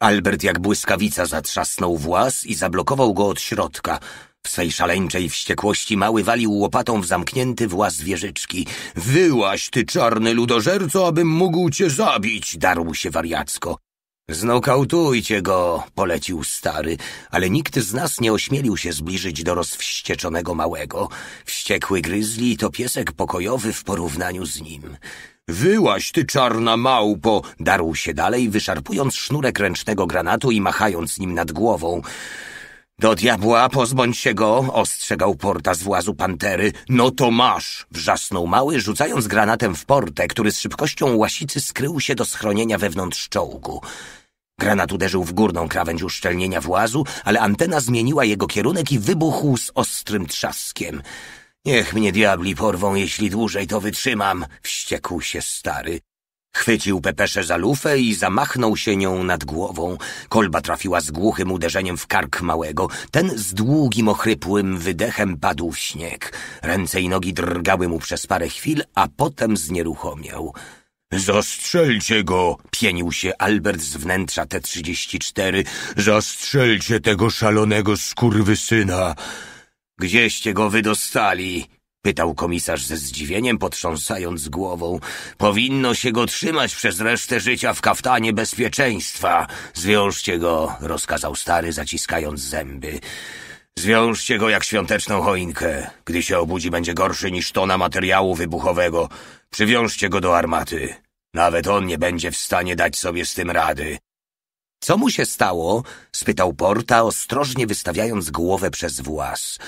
Albert jak błyskawica zatrzasnął włas i zablokował go od środka. W swej szaleńczej wściekłości mały walił łopatą w zamknięty włas wieżyczki. Wyłaś, ty czarny ludożerco, abym mógł cię zabić, darł się wariacko. Znokautujcie go, polecił stary, ale nikt z nas nie ośmielił się zbliżyć do rozwścieczonego małego. Wściekły gryzli to piesek pokojowy w porównaniu z nim. Wyłaś, ty czarna małpo! Darł się dalej, wyszarpując sznurek ręcznego granatu i machając nim nad głową. Do diabła, pozbądź się go, ostrzegał Porta z włazu pantery. No to masz! Wrzasnął mały, rzucając granatem w Portę, który z szybkością łasicy skrył się do schronienia wewnątrz czołgu. Granat uderzył w górną krawędź uszczelnienia włazu, ale antena zmieniła jego kierunek i wybuchł z ostrym trzaskiem. Niech mnie diabli porwą, jeśli dłużej to wytrzymam, wściekł się stary. Chwycił Pepesze za lufę i zamachnął się nią nad głową. Kolba trafiła z głuchym uderzeniem w kark małego. Ten z długim, ochrypłym wydechem padł w śnieg. Ręce i nogi drgały mu przez parę chwil, a potem znieruchomiał. Zastrzelcie go! pienił się Albert z wnętrza T-34. Zastrzelcie tego szalonego skurwysyna! syna! Gdzieście go wydostali? Pytał komisarz ze zdziwieniem, potrząsając głową. Powinno się go trzymać przez resztę życia w kaftanie bezpieczeństwa. Zwiążcie go, rozkazał stary, zaciskając zęby. Zwiążcie go jak świąteczną choinkę. Gdy się obudzi, będzie gorszy niż tona materiału wybuchowego. Przywiążcie go do armaty. Nawet on nie będzie w stanie dać sobie z tym rady. Co mu się stało? spytał Porta, ostrożnie wystawiając głowę przez włas.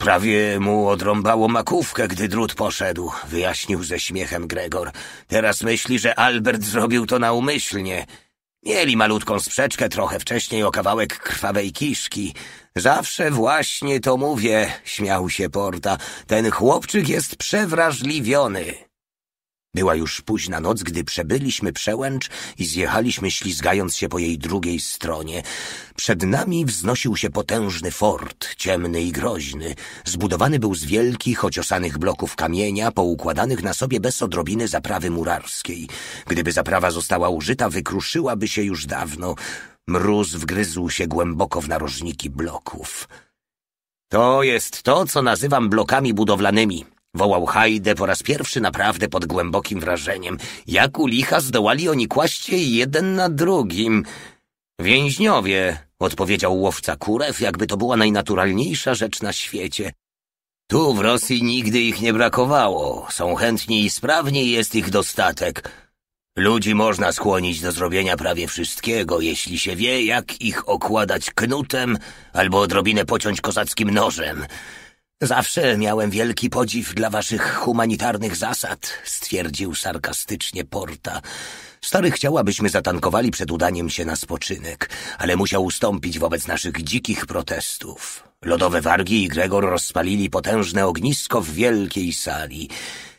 Prawie mu odrąbało makówkę, gdy drut poszedł, wyjaśnił ze śmiechem Gregor. Teraz myśli, że Albert zrobił to naumyślnie. Mieli malutką sprzeczkę trochę wcześniej o kawałek krwawej kiszki. Zawsze właśnie to mówię, śmiał się Porta. Ten chłopczyk jest przewrażliwiony. Była już późna noc, gdy przebyliśmy przełęcz i zjechaliśmy ślizgając się po jej drugiej stronie. Przed nami wznosił się potężny fort, ciemny i groźny. Zbudowany był z wielkich, ociosanych bloków kamienia, poukładanych na sobie bez odrobiny zaprawy murarskiej. Gdyby zaprawa została użyta, wykruszyłaby się już dawno. Mróz wgryzł się głęboko w narożniki bloków. To jest to, co nazywam blokami budowlanymi, Wołał Hajde po raz pierwszy naprawdę pod głębokim wrażeniem. Jak u licha zdołali oni kłaść jeden na drugim. Więźniowie, odpowiedział łowca kurew, jakby to była najnaturalniejsza rzecz na świecie. Tu w Rosji nigdy ich nie brakowało. Są chętni i sprawni, jest ich dostatek. Ludzi można skłonić do zrobienia prawie wszystkiego, jeśli się wie, jak ich okładać knutem albo odrobinę pociąć kozackim nożem. Zawsze miałem wielki podziw dla waszych humanitarnych zasad, stwierdził sarkastycznie Porta. Stary chciał, abyśmy zatankowali przed udaniem się na spoczynek, ale musiał ustąpić wobec naszych dzikich protestów. Lodowe wargi i Gregor rozpalili potężne ognisko w wielkiej sali.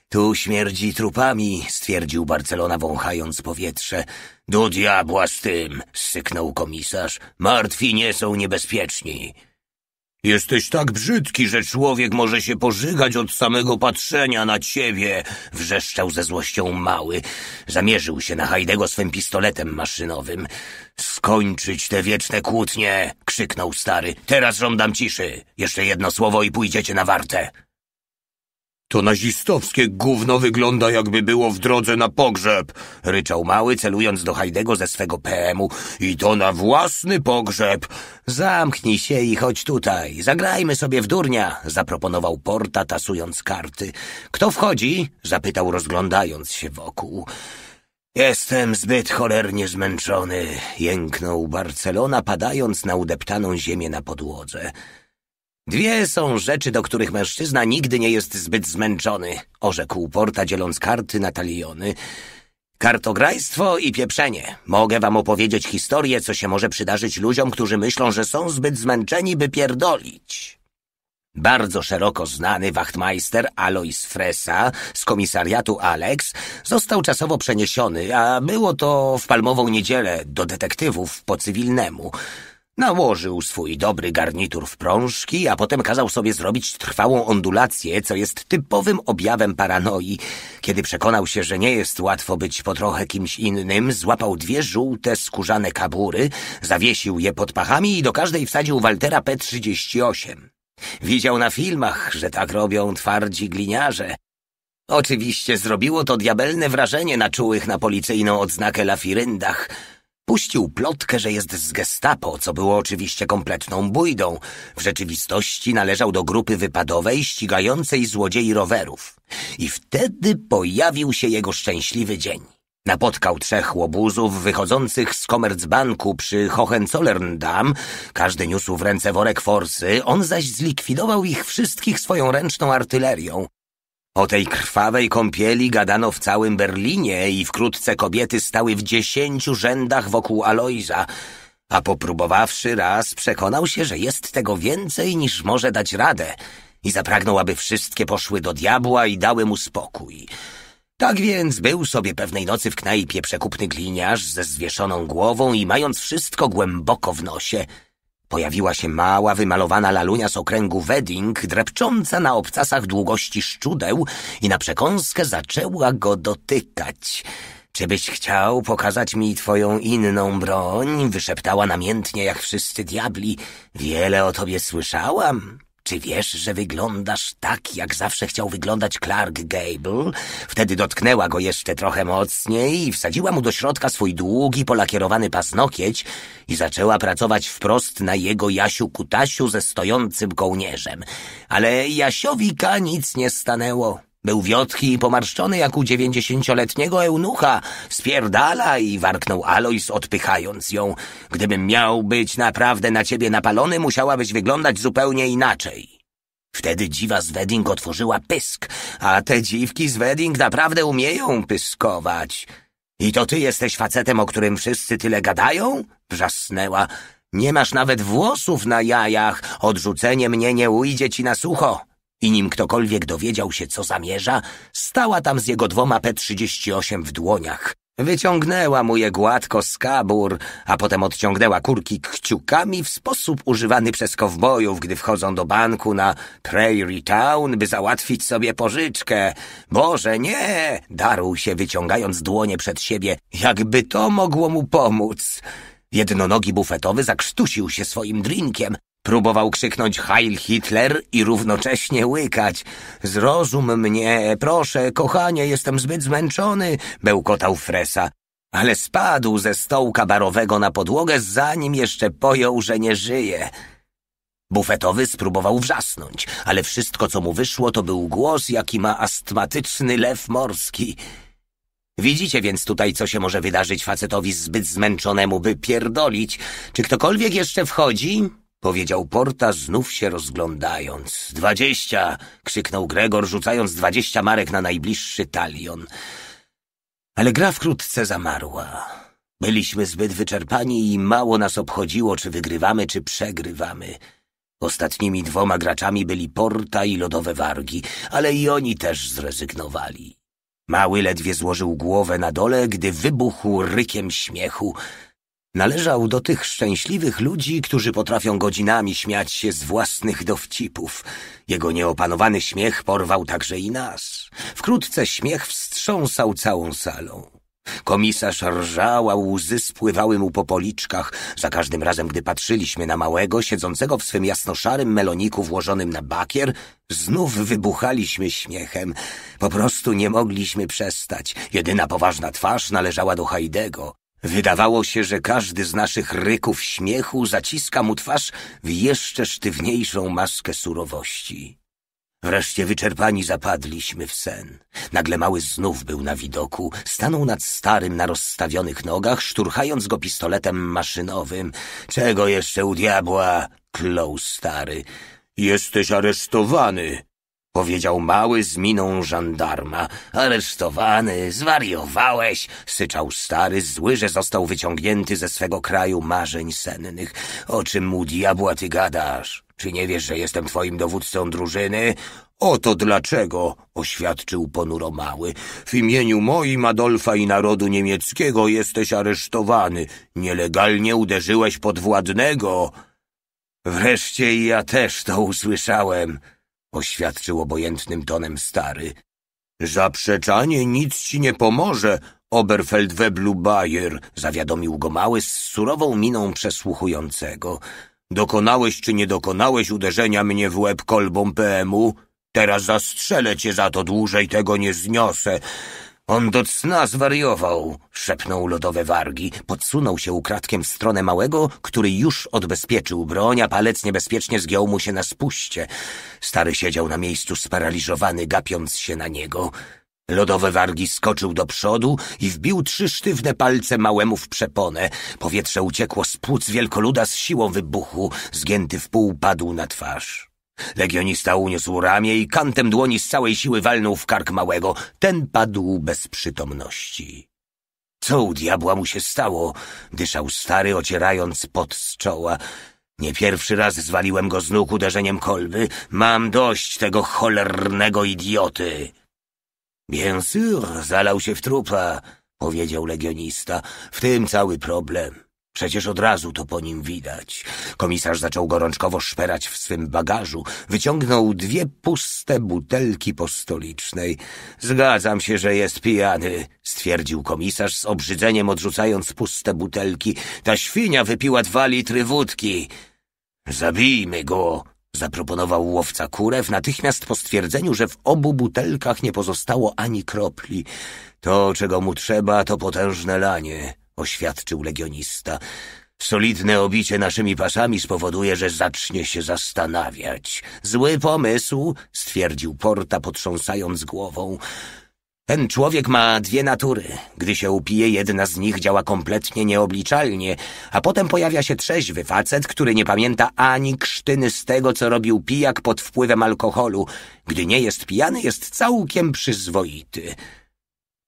Tu śmierdzi trupami, stwierdził Barcelona wąchając powietrze. Do diabła z tym, syknął komisarz. Martwi nie są niebezpieczni. Jesteś tak brzydki, że człowiek może się pożygać od samego patrzenia na ciebie, wrzeszczał ze złością mały. Zamierzył się na Hajdego swym pistoletem maszynowym. Skończyć te wieczne kłótnie, krzyknął stary. Teraz żądam ciszy. Jeszcze jedno słowo i pójdziecie na wartę. To nazistowskie gówno wygląda, jakby było w drodze na pogrzeb, ryczał mały, celując do Hajdego ze swego PM-u. I to na własny pogrzeb. Zamknij się i chodź tutaj. Zagrajmy sobie w durnia, zaproponował Porta, tasując karty. Kto wchodzi? zapytał, rozglądając się wokół. Jestem zbyt cholernie zmęczony, jęknął Barcelona, padając na udeptaną ziemię na podłodze. Dwie są rzeczy, do których mężczyzna nigdy nie jest zbyt zmęczony, orzekł Porta dzieląc karty na taliony. Kartograjstwo i pieprzenie. Mogę wam opowiedzieć historię, co się może przydarzyć ludziom, którzy myślą, że są zbyt zmęczeni, by pierdolić. Bardzo szeroko znany wachtmeister Alois Fresa z komisariatu Alex został czasowo przeniesiony, a było to w palmową niedzielę do detektywów po cywilnemu – Nałożył swój dobry garnitur w prążki, a potem kazał sobie zrobić trwałą ondulację, co jest typowym objawem paranoi. Kiedy przekonał się, że nie jest łatwo być po trochę kimś innym, złapał dwie żółte, skórzane kabury, zawiesił je pod pachami i do każdej wsadził Waltera P-38. Widział na filmach, że tak robią twardzi gliniarze. Oczywiście zrobiło to diabelne wrażenie na czułych na policyjną odznakę lafiryndach – Puścił plotkę, że jest z gestapo, co było oczywiście kompletną bójdą. W rzeczywistości należał do grupy wypadowej ścigającej złodziei rowerów. I wtedy pojawił się jego szczęśliwy dzień. Napotkał trzech łobuzów wychodzących z Commerzbanku przy Hohenzollern-Dam. Każdy niósł w ręce worek forsy, on zaś zlikwidował ich wszystkich swoją ręczną artylerią. O tej krwawej kąpieli gadano w całym Berlinie i wkrótce kobiety stały w dziesięciu rzędach wokół Alojza, a popróbowawszy raz przekonał się, że jest tego więcej niż może dać radę i zapragnął, aby wszystkie poszły do diabła i dały mu spokój. Tak więc był sobie pewnej nocy w knajpie przekupny gliniarz ze zwieszoną głową i mając wszystko głęboko w nosie – Pojawiła się mała, wymalowana lalunia z okręgu Wedding, drepcząca na obcasach długości szczudeł i na przekąskę zaczęła go dotykać. Czybyś chciał pokazać mi twoją inną broń? Wyszeptała namiętnie jak wszyscy diabli. Wiele o tobie słyszałam. Czy wiesz, że wyglądasz tak, jak zawsze chciał wyglądać Clark Gable? Wtedy dotknęła go jeszcze trochę mocniej i wsadziła mu do środka swój długi, polakierowany pasnokieć i zaczęła pracować wprost na jego Jasiu Kutasiu ze stojącym kołnierzem. Ale Jasiowika nic nie stanęło. Był wiotki i pomarszczony jak u dziewięćdziesięcioletniego eunucha. Spierdala i warknął Alois, odpychając ją. Gdybym miał być naprawdę na ciebie napalony, musiałabyś wyglądać zupełnie inaczej. Wtedy dziwa z wedding otworzyła pysk, a te dziwki z wedding naprawdę umieją pyskować. I to ty jesteś facetem, o którym wszyscy tyle gadają? Wrzasnęła. Nie masz nawet włosów na jajach. Odrzucenie mnie nie ujdzie ci na sucho i nim ktokolwiek dowiedział się, co zamierza, stała tam z jego dwoma P38 w dłoniach. Wyciągnęła mu je gładko z kabur, a potem odciągnęła kurki kciukami w sposób używany przez kowbojów, gdy wchodzą do banku na Prairie Town, by załatwić sobie pożyczkę. Boże, nie! Darł się, wyciągając dłonie przed siebie, jakby to mogło mu pomóc. Jednonogi bufetowy zakrztusił się swoim drinkiem, Próbował krzyknąć Heil Hitler i równocześnie łykać. Zrozum mnie, proszę, kochanie, jestem zbyt zmęczony, bełkotał Fresa. Ale spadł ze stołka barowego na podłogę, zanim jeszcze pojął, że nie żyje. Bufetowy spróbował wrzasnąć, ale wszystko, co mu wyszło, to był głos, jaki ma astmatyczny lew morski. Widzicie więc tutaj, co się może wydarzyć facetowi zbyt zmęczonemu, by pierdolić. Czy ktokolwiek jeszcze wchodzi? powiedział Porta, znów się rozglądając. Dwadzieścia! krzyknął Gregor, rzucając dwadzieścia marek na najbliższy talion. Ale gra wkrótce zamarła. Byliśmy zbyt wyczerpani i mało nas obchodziło, czy wygrywamy, czy przegrywamy. Ostatnimi dwoma graczami byli Porta i Lodowe Wargi, ale i oni też zrezygnowali. Mały ledwie złożył głowę na dole, gdy wybuchł rykiem śmiechu – Należał do tych szczęśliwych ludzi, którzy potrafią godzinami śmiać się z własnych dowcipów. Jego nieopanowany śmiech porwał także i nas. Wkrótce śmiech wstrząsał całą salą. Komisarz rżała, łzy spływały mu po policzkach. Za każdym razem, gdy patrzyliśmy na małego, siedzącego w swym jasnoszarym meloniku włożonym na bakier, znów wybuchaliśmy śmiechem. Po prostu nie mogliśmy przestać. Jedyna poważna twarz należała do Hajdego. Wydawało się, że każdy z naszych ryków śmiechu zaciska mu twarz w jeszcze sztywniejszą maskę surowości. Wreszcie wyczerpani zapadliśmy w sen. Nagle mały znów był na widoku. Stanął nad starym na rozstawionych nogach, szturchając go pistoletem maszynowym. Czego jeszcze u diabła? Klął stary. Jesteś aresztowany, Powiedział mały z miną żandarma. Aresztowany, zwariowałeś, syczał stary, zły, że został wyciągnięty ze swego kraju marzeń sennych. O czym mu diabła ty gadasz? Czy nie wiesz, że jestem twoim dowódcą drużyny? Oto dlaczego, oświadczył ponuro mały. W imieniu moim, Adolfa i narodu niemieckiego jesteś aresztowany. Nielegalnie uderzyłeś podwładnego. Wreszcie ja też to usłyszałem oświadczył obojętnym tonem stary. Zaprzeczanie nic ci nie pomoże, Oberfeldweblu Bayer, zawiadomił go mały z surową miną przesłuchującego. Dokonałeś czy nie dokonałeś uderzenia mnie w łeb kolbą PMU? Teraz zastrzelę cię za to, dłużej tego nie zniosę. On do cna zwariował, szepnął lodowe wargi. Podsunął się ukradkiem w stronę małego, który już odbezpieczył broń, a palec niebezpiecznie zgiął mu się na spuście. Stary siedział na miejscu sparaliżowany, gapiąc się na niego. Lodowe wargi skoczył do przodu i wbił trzy sztywne palce małemu w przeponę. Powietrze uciekło z płuc wielkoluda z siłą wybuchu. Zgięty w pół padł na twarz. Legionista uniósł ramię i kantem dłoni z całej siły walnął w kark małego. Ten padł bez przytomności. Co u diabła mu się stało? Dyszał stary, ocierając pot z czoła. Nie pierwszy raz zwaliłem go z nóg uderzeniem kolby. Mam dość tego cholernego idioty. Bien sûr, zalał się w trupa, powiedział legionista. W tym cały problem. Przecież od razu to po nim widać. Komisarz zaczął gorączkowo szperać w swym bagażu. Wyciągnął dwie puste butelki po stolicznej. Zgadzam się, że jest pijany, stwierdził komisarz z obrzydzeniem odrzucając puste butelki. Ta świnia wypiła dwa litry wódki. Zabijmy go, Zaproponował łowca kurew natychmiast po stwierdzeniu, że w obu butelkach nie pozostało ani kropli. To, czego mu trzeba, to potężne lanie oświadczył legionista. Solidne obicie naszymi pasami spowoduje, że zacznie się zastanawiać. Zły pomysł, stwierdził Porta, potrząsając głową. Ten człowiek ma dwie natury. Gdy się upije, jedna z nich działa kompletnie nieobliczalnie, a potem pojawia się trzeźwy facet, który nie pamięta ani krztyny z tego, co robił pijak pod wpływem alkoholu. Gdy nie jest pijany, jest całkiem przyzwoity.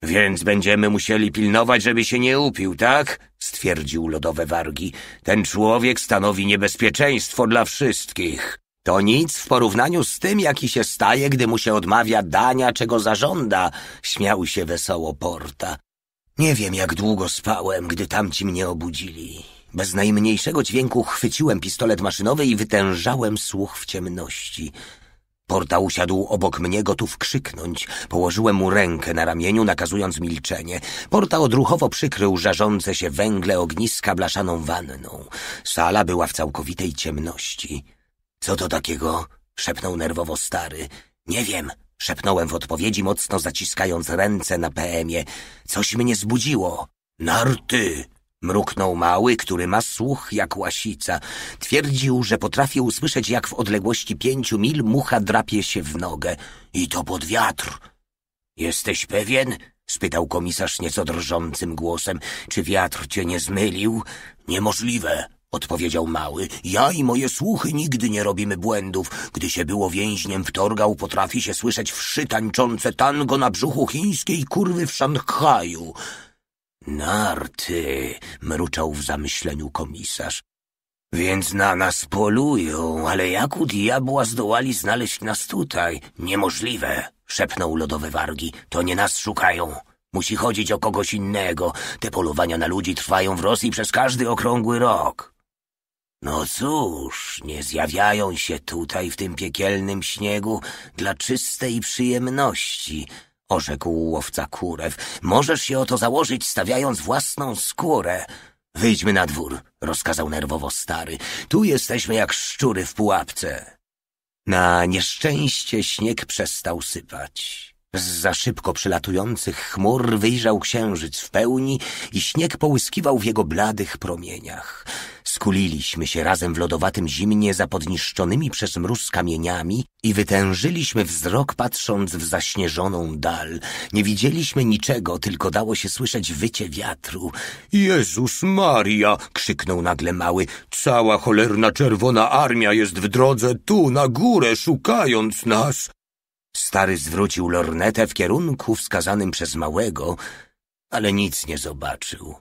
Więc będziemy musieli pilnować, żeby się nie upił, tak? Stwierdził lodowe wargi. Ten człowiek stanowi niebezpieczeństwo dla wszystkich. To nic w porównaniu z tym, jaki się staje, gdy mu się odmawia dania, czego zażąda, śmiał się wesoło Porta. Nie wiem, jak długo spałem, gdy tamci mnie obudzili. Bez najmniejszego dźwięku chwyciłem pistolet maszynowy i wytężałem słuch w ciemności. Porta usiadł obok mnie, gotów krzyknąć. Położyłem mu rękę na ramieniu, nakazując milczenie. Porta odruchowo przykrył żarzące się węgle ogniska blaszaną wanną. Sala była w całkowitej ciemności. Co to takiego? szepnął nerwowo stary. Nie wiem, szepnąłem w odpowiedzi, mocno zaciskając ręce na PM-ie. Coś mnie zbudziło. Narty! Mruknął mały, który ma słuch jak łasica. Twierdził, że potrafi usłyszeć, jak w odległości pięciu mil mucha drapie się w nogę. I to pod wiatr. Jesteś pewien? spytał komisarz nieco drżącym głosem. Czy wiatr cię nie zmylił? Niemożliwe, odpowiedział mały. Ja i moje słuchy nigdy nie robimy błędów. Gdy się było więźniem w Torgał, potrafi się słyszeć wszy tańczące tango na brzuchu chińskiej kurwy w Szanghaju. Narty, mruczał w zamyśleniu komisarz. Więc na nas polują, ale jak u diabła zdołali znaleźć nas tutaj? Niemożliwe, szepnął lodowy wargi. To nie nas szukają. Musi chodzić o kogoś innego. Te polowania na ludzi trwają w Rosji przez każdy okrągły rok. No cóż, nie zjawiają się tutaj w tym piekielnym śniegu dla czystej przyjemności orzekł łowca kurew. Możesz się o to założyć, stawiając własną skórę. Wyjdźmy na dwór, rozkazał nerwowo stary. Tu jesteśmy jak szczury w pułapce. Na nieszczęście śnieg przestał sypać. Z za szybko przylatujących chmur wyjrzał księżyc w pełni i śnieg połyskiwał w jego bladych promieniach. Skuliliśmy się razem w lodowatym zimnie za podniszczonymi przez mróz kamieniami i wytężyliśmy wzrok patrząc w zaśnieżoną dal. Nie widzieliśmy niczego, tylko dało się słyszeć wycie wiatru. Jezus Maria! krzyknął nagle mały. Cała cholerna czerwona armia jest w drodze tu, na górę, szukając nas. Stary zwrócił lornetę w kierunku wskazanym przez małego, ale nic nie zobaczył.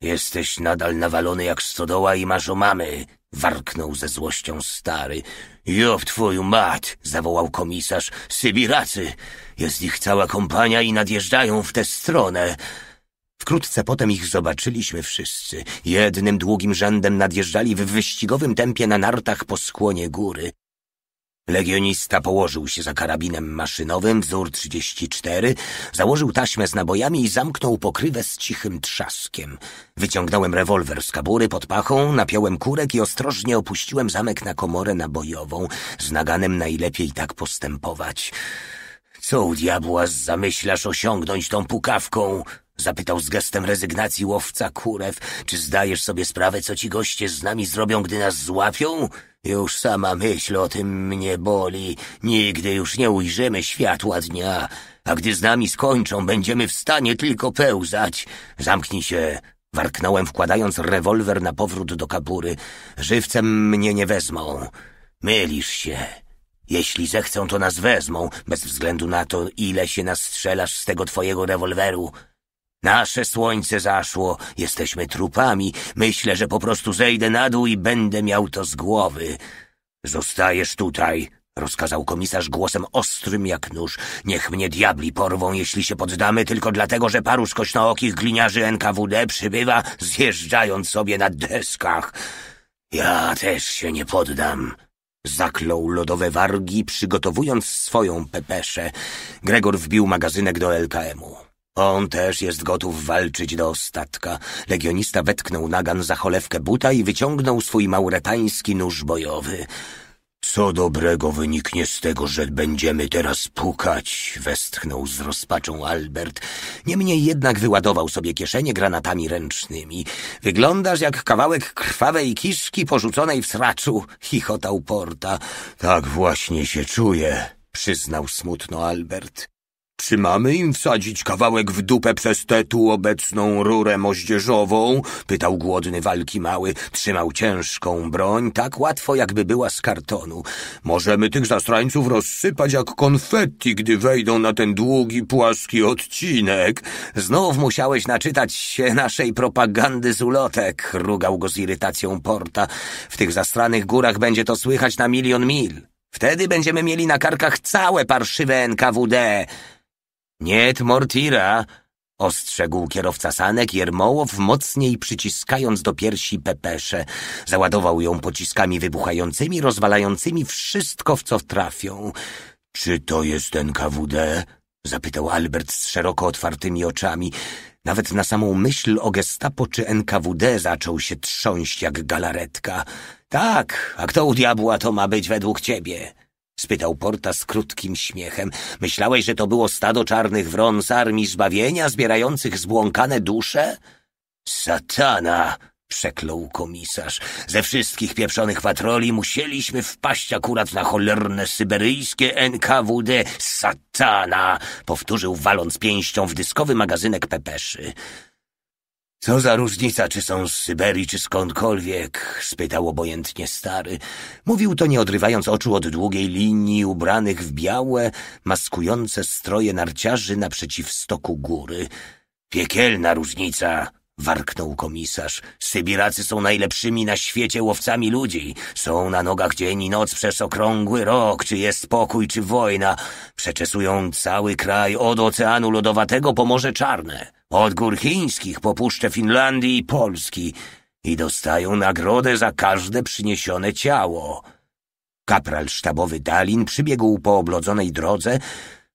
Jesteś nadal nawalony jak stodoła i masz o mamy, warknął ze złością stary. Jo w twoju mat, zawołał komisarz. Sybiracy! Jest ich cała kompania i nadjeżdżają w tę stronę. Wkrótce potem ich zobaczyliśmy wszyscy. Jednym długim rzędem nadjeżdżali w wyścigowym tempie na nartach po skłonie góry. Legionista położył się za karabinem maszynowym, wzór 34, założył taśmę z nabojami i zamknął pokrywę z cichym trzaskiem. Wyciągnąłem rewolwer z kabury pod pachą, napiąłem kurek i ostrożnie opuściłem zamek na komorę nabojową. Z naganem najlepiej tak postępować. Co u diabła zamyślasz osiągnąć tą pukawką? Zapytał z gestem rezygnacji łowca kurew. Czy zdajesz sobie sprawę, co ci goście z nami zrobią, gdy nas złapią? Już sama myśl o tym mnie boli. Nigdy już nie ujrzymy światła dnia, a gdy z nami skończą, będziemy w stanie tylko pełzać. Zamknij się. Warknąłem, wkładając rewolwer na powrót do kabury. Żywcem mnie nie wezmą. Mylisz się. Jeśli zechcą, to nas wezmą, bez względu na to, ile się nas strzelasz z tego twojego rewolweru. Nasze słońce zaszło, jesteśmy trupami. Myślę, że po prostu zejdę na dół i będę miał to z głowy. Zostajesz tutaj, rozkazał komisarz głosem ostrym jak nóż. Niech mnie diabli porwą, jeśli się poddamy, tylko dlatego, że paru skośnookich gliniarzy NKWD przybywa, zjeżdżając sobie na deskach. Ja też się nie poddam. Zaklął lodowe wargi, przygotowując swoją pepeszę. Gregor wbił magazynek do LKM-u. On też jest gotów walczyć do ostatka. Legionista wetknął nagan za cholewkę buta i wyciągnął swój mauretański nóż bojowy. Co dobrego wyniknie z tego, że będziemy teraz pukać, westchnął z rozpaczą Albert. Niemniej jednak wyładował sobie kieszenie granatami ręcznymi. Wyglądasz jak kawałek krwawej kiszki porzuconej w sraczu, chichotał Porta. Tak właśnie się czuję, przyznał smutno Albert. Czy mamy im wsadzić kawałek w dupę przez tę tu obecną rurę moździerzową? Pytał głodny walki mały. Trzymał ciężką broń, tak łatwo jakby była z kartonu. Możemy tych zastrańców rozsypać jak konfetti, gdy wejdą na ten długi, płaski odcinek. Znów musiałeś naczytać się naszej propagandy z ulotek, rugał go z irytacją Porta. W tych zastranych górach będzie to słychać na milion mil. Wtedy będziemy mieli na karkach całe parszywe NKWD. Niet mortira! Ostrzegł kierowca sanek, Jermołow mocniej przyciskając do piersi pepesze. Załadował ją pociskami wybuchającymi, rozwalającymi wszystko, w co trafią. Czy to jest ten KWD? Zapytał Albert z szeroko otwartymi oczami. Nawet na samą myśl o gestapo czy NKWD zaczął się trząść jak galaretka. Tak, a kto u diabła to ma być według ciebie? spytał Porta z krótkim śmiechem. Myślałeś, że to było stado czarnych wron z armii zbawienia, zbierających zbłąkane dusze? Satana! przeklął komisarz. Ze wszystkich pieprzonych patroli musieliśmy wpaść akurat na cholerne syberyjskie NKWD. Satana! powtórzył waląc pięścią w dyskowy magazynek pepeszy. Co za różnica, czy są z Syberii, czy skądkolwiek? spytał obojętnie stary. Mówił to nie odrywając oczu od długiej linii ubranych w białe, maskujące stroje narciarzy naprzeciw stoku góry. Piekielna różnica, warknął komisarz. Sybiracy są najlepszymi na świecie łowcami ludzi. Są na nogach dzień i noc przez okrągły rok, czy jest spokój, czy wojna. Przeczesują cały kraj od Oceanu Lodowatego po Morze Czarne. Od gór chińskich po Finlandii i Polski i dostają nagrodę za każde przyniesione ciało. Kapral sztabowy Dalin przybiegł po oblodzonej drodze,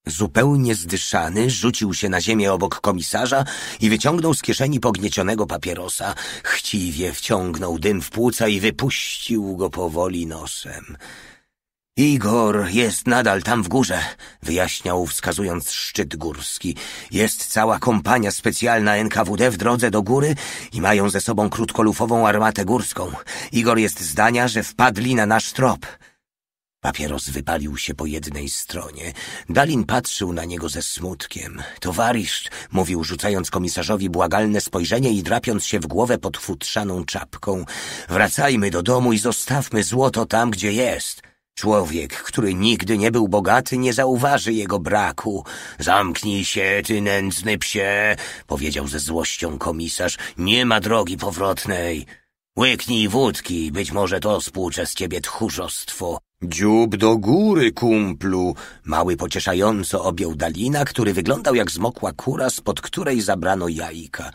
zupełnie zdyszany, rzucił się na ziemię obok komisarza i wyciągnął z kieszeni pogniecionego papierosa. Chciwie wciągnął dym w płuca i wypuścił go powoli nosem. Igor jest nadal tam w górze, wyjaśniał wskazując szczyt górski. Jest cała kompania specjalna NKWD w drodze do góry i mają ze sobą krótkolufową armatę górską. Igor jest zdania, że wpadli na nasz trop. Papieros wypalił się po jednej stronie. Dalin patrzył na niego ze smutkiem. Towarzysz, mówił, rzucając komisarzowi błagalne spojrzenie i drapiąc się w głowę pod futrzaną czapką. Wracajmy do domu i zostawmy złoto tam, gdzie jest. Człowiek, który nigdy nie był bogaty, nie zauważy jego braku. Zamknij się, ty nędzny psie, powiedział ze złością komisarz. Nie ma drogi powrotnej. Łyknij wódki, być może to spłucze z ciebie tchórzostwo. Dziób do góry, kumplu! Mały pocieszająco objął Dalina, który wyglądał jak zmokła kura, spod której zabrano jajka.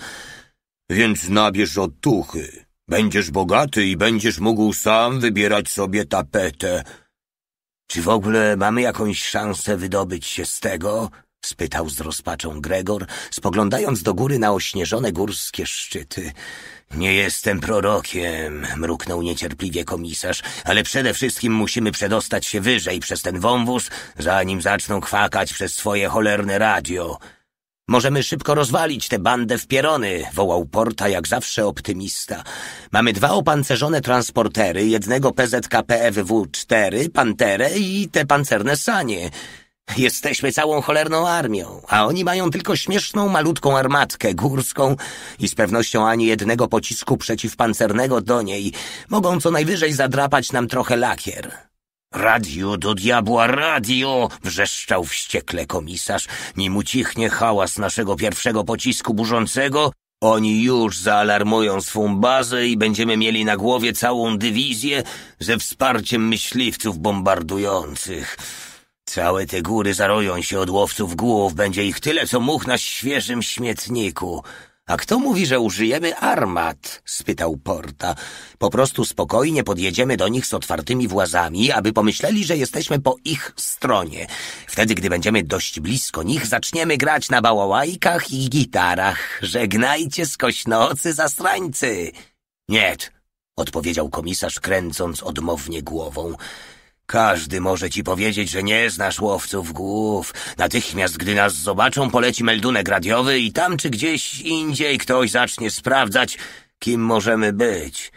Więc nabierz otuchy. Będziesz bogaty i będziesz mógł sam wybierać sobie tapetę. Czy w ogóle mamy jakąś szansę wydobyć się z tego? spytał z rozpaczą Gregor, spoglądając do góry na ośnieżone górskie szczyty. Nie jestem prorokiem, mruknął niecierpliwie komisarz, ale przede wszystkim musimy przedostać się wyżej przez ten wąwóz, zanim zaczną kwakać przez swoje cholerne radio. Możemy szybko rozwalić tę bandę w pierony, wołał Porta jak zawsze optymista. Mamy dwa opancerzone transportery, jednego PZKP-FW-4, e Panterę i te pancerne sanie. Jesteśmy całą cholerną armią, a oni mają tylko śmieszną, malutką armatkę górską i z pewnością ani jednego pocisku przeciwpancernego do niej. Mogą co najwyżej zadrapać nam trochę lakier. Radio do diabła, radio! wrzeszczał wściekle komisarz. Nim ucichnie hałas naszego pierwszego pocisku burzącego, oni już zaalarmują swą bazę i będziemy mieli na głowie całą dywizję ze wsparciem myśliwców bombardujących. Całe te góry zaroją się od łowców głów, będzie ich tyle co much na świeżym śmietniku. A kto mówi, że użyjemy armat? spytał Porta. Po prostu spokojnie podjedziemy do nich z otwartymi włazami, aby pomyśleli, że jesteśmy po ich stronie. Wtedy, gdy będziemy dość blisko nich, zaczniemy grać na bałałajkach i gitarach. Żegnajcie skośnocy zastrańcy! Nie, odpowiedział komisarz, kręcąc odmownie głową. Każdy może ci powiedzieć, że nie znasz łowców głów. Natychmiast, gdy nas zobaczą, poleci meldunek radiowy i tam czy gdzieś indziej ktoś zacznie sprawdzać, kim możemy być.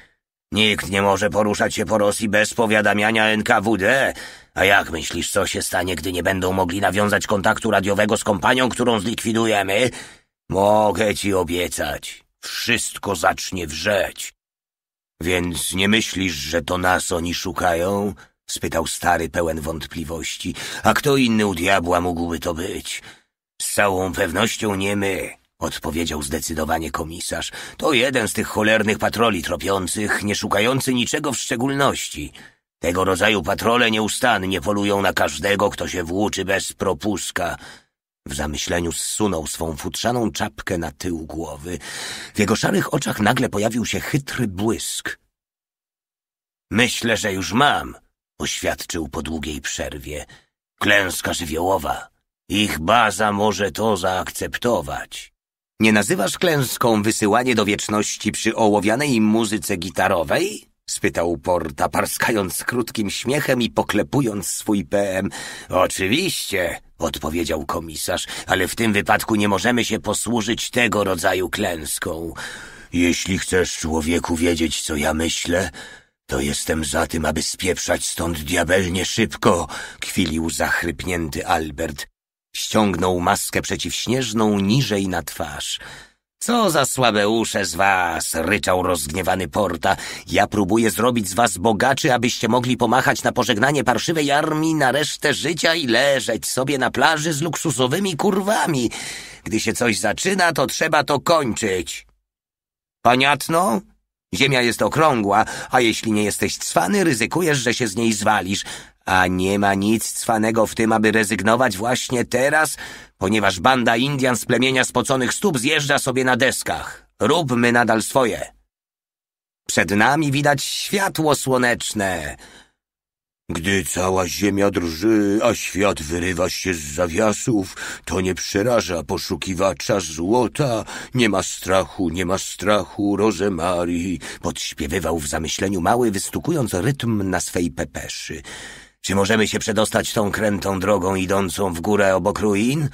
Nikt nie może poruszać się po Rosji bez powiadamiania NKWD. A jak myślisz, co się stanie, gdy nie będą mogli nawiązać kontaktu radiowego z kompanią, którą zlikwidujemy? Mogę ci obiecać. Wszystko zacznie wrzeć. Więc nie myślisz, że to nas oni szukają? spytał stary pełen wątpliwości. A kto inny u diabła mógłby to być? Z całą pewnością nie my, odpowiedział zdecydowanie komisarz. To jeden z tych cholernych patroli tropiących, nie szukający niczego w szczególności. Tego rodzaju patrole nieustannie polują na każdego, kto się włóczy bez propuska. W zamyśleniu zsunął swą futrzaną czapkę na tył głowy. W jego szarych oczach nagle pojawił się chytry błysk. Myślę, że już mam, oświadczył po długiej przerwie. Klęska żywiołowa. Ich baza może to zaakceptować. Nie nazywasz klęską wysyłanie do wieczności przy ołowianej muzyce gitarowej? spytał Porta, parskając krótkim śmiechem i poklepując swój PM. Oczywiście, odpowiedział komisarz, ale w tym wypadku nie możemy się posłużyć tego rodzaju klęską. Jeśli chcesz, człowieku, wiedzieć, co ja myślę, to jestem za tym, aby spieprzać stąd diabelnie szybko, kwilił zachrypnięty Albert. Ściągnął maskę przeciwśnieżną niżej na twarz. Co za słabe usze z was, ryczał rozgniewany Porta. Ja próbuję zrobić z was bogaczy, abyście mogli pomachać na pożegnanie parszywej armii na resztę życia i leżeć sobie na plaży z luksusowymi kurwami. Gdy się coś zaczyna, to trzeba to kończyć. Paniatno? Ziemia jest okrągła, a jeśli nie jesteś cwany, ryzykujesz, że się z niej zwalisz. A nie ma nic cwanego w tym, aby rezygnować właśnie teraz, ponieważ banda Indian z plemienia spoconych stóp zjeżdża sobie na deskach. Róbmy nadal swoje. Przed nami widać światło słoneczne, gdy cała ziemia drży, a świat wyrywa się z zawiasów, to nie przeraża poszukiwacza złota. Nie ma strachu, nie ma strachu, Rozemarii, podśpiewywał w zamyśleniu mały, wystukując rytm na swej pepeszy. Czy możemy się przedostać tą krętą drogą idącą w górę obok ruin?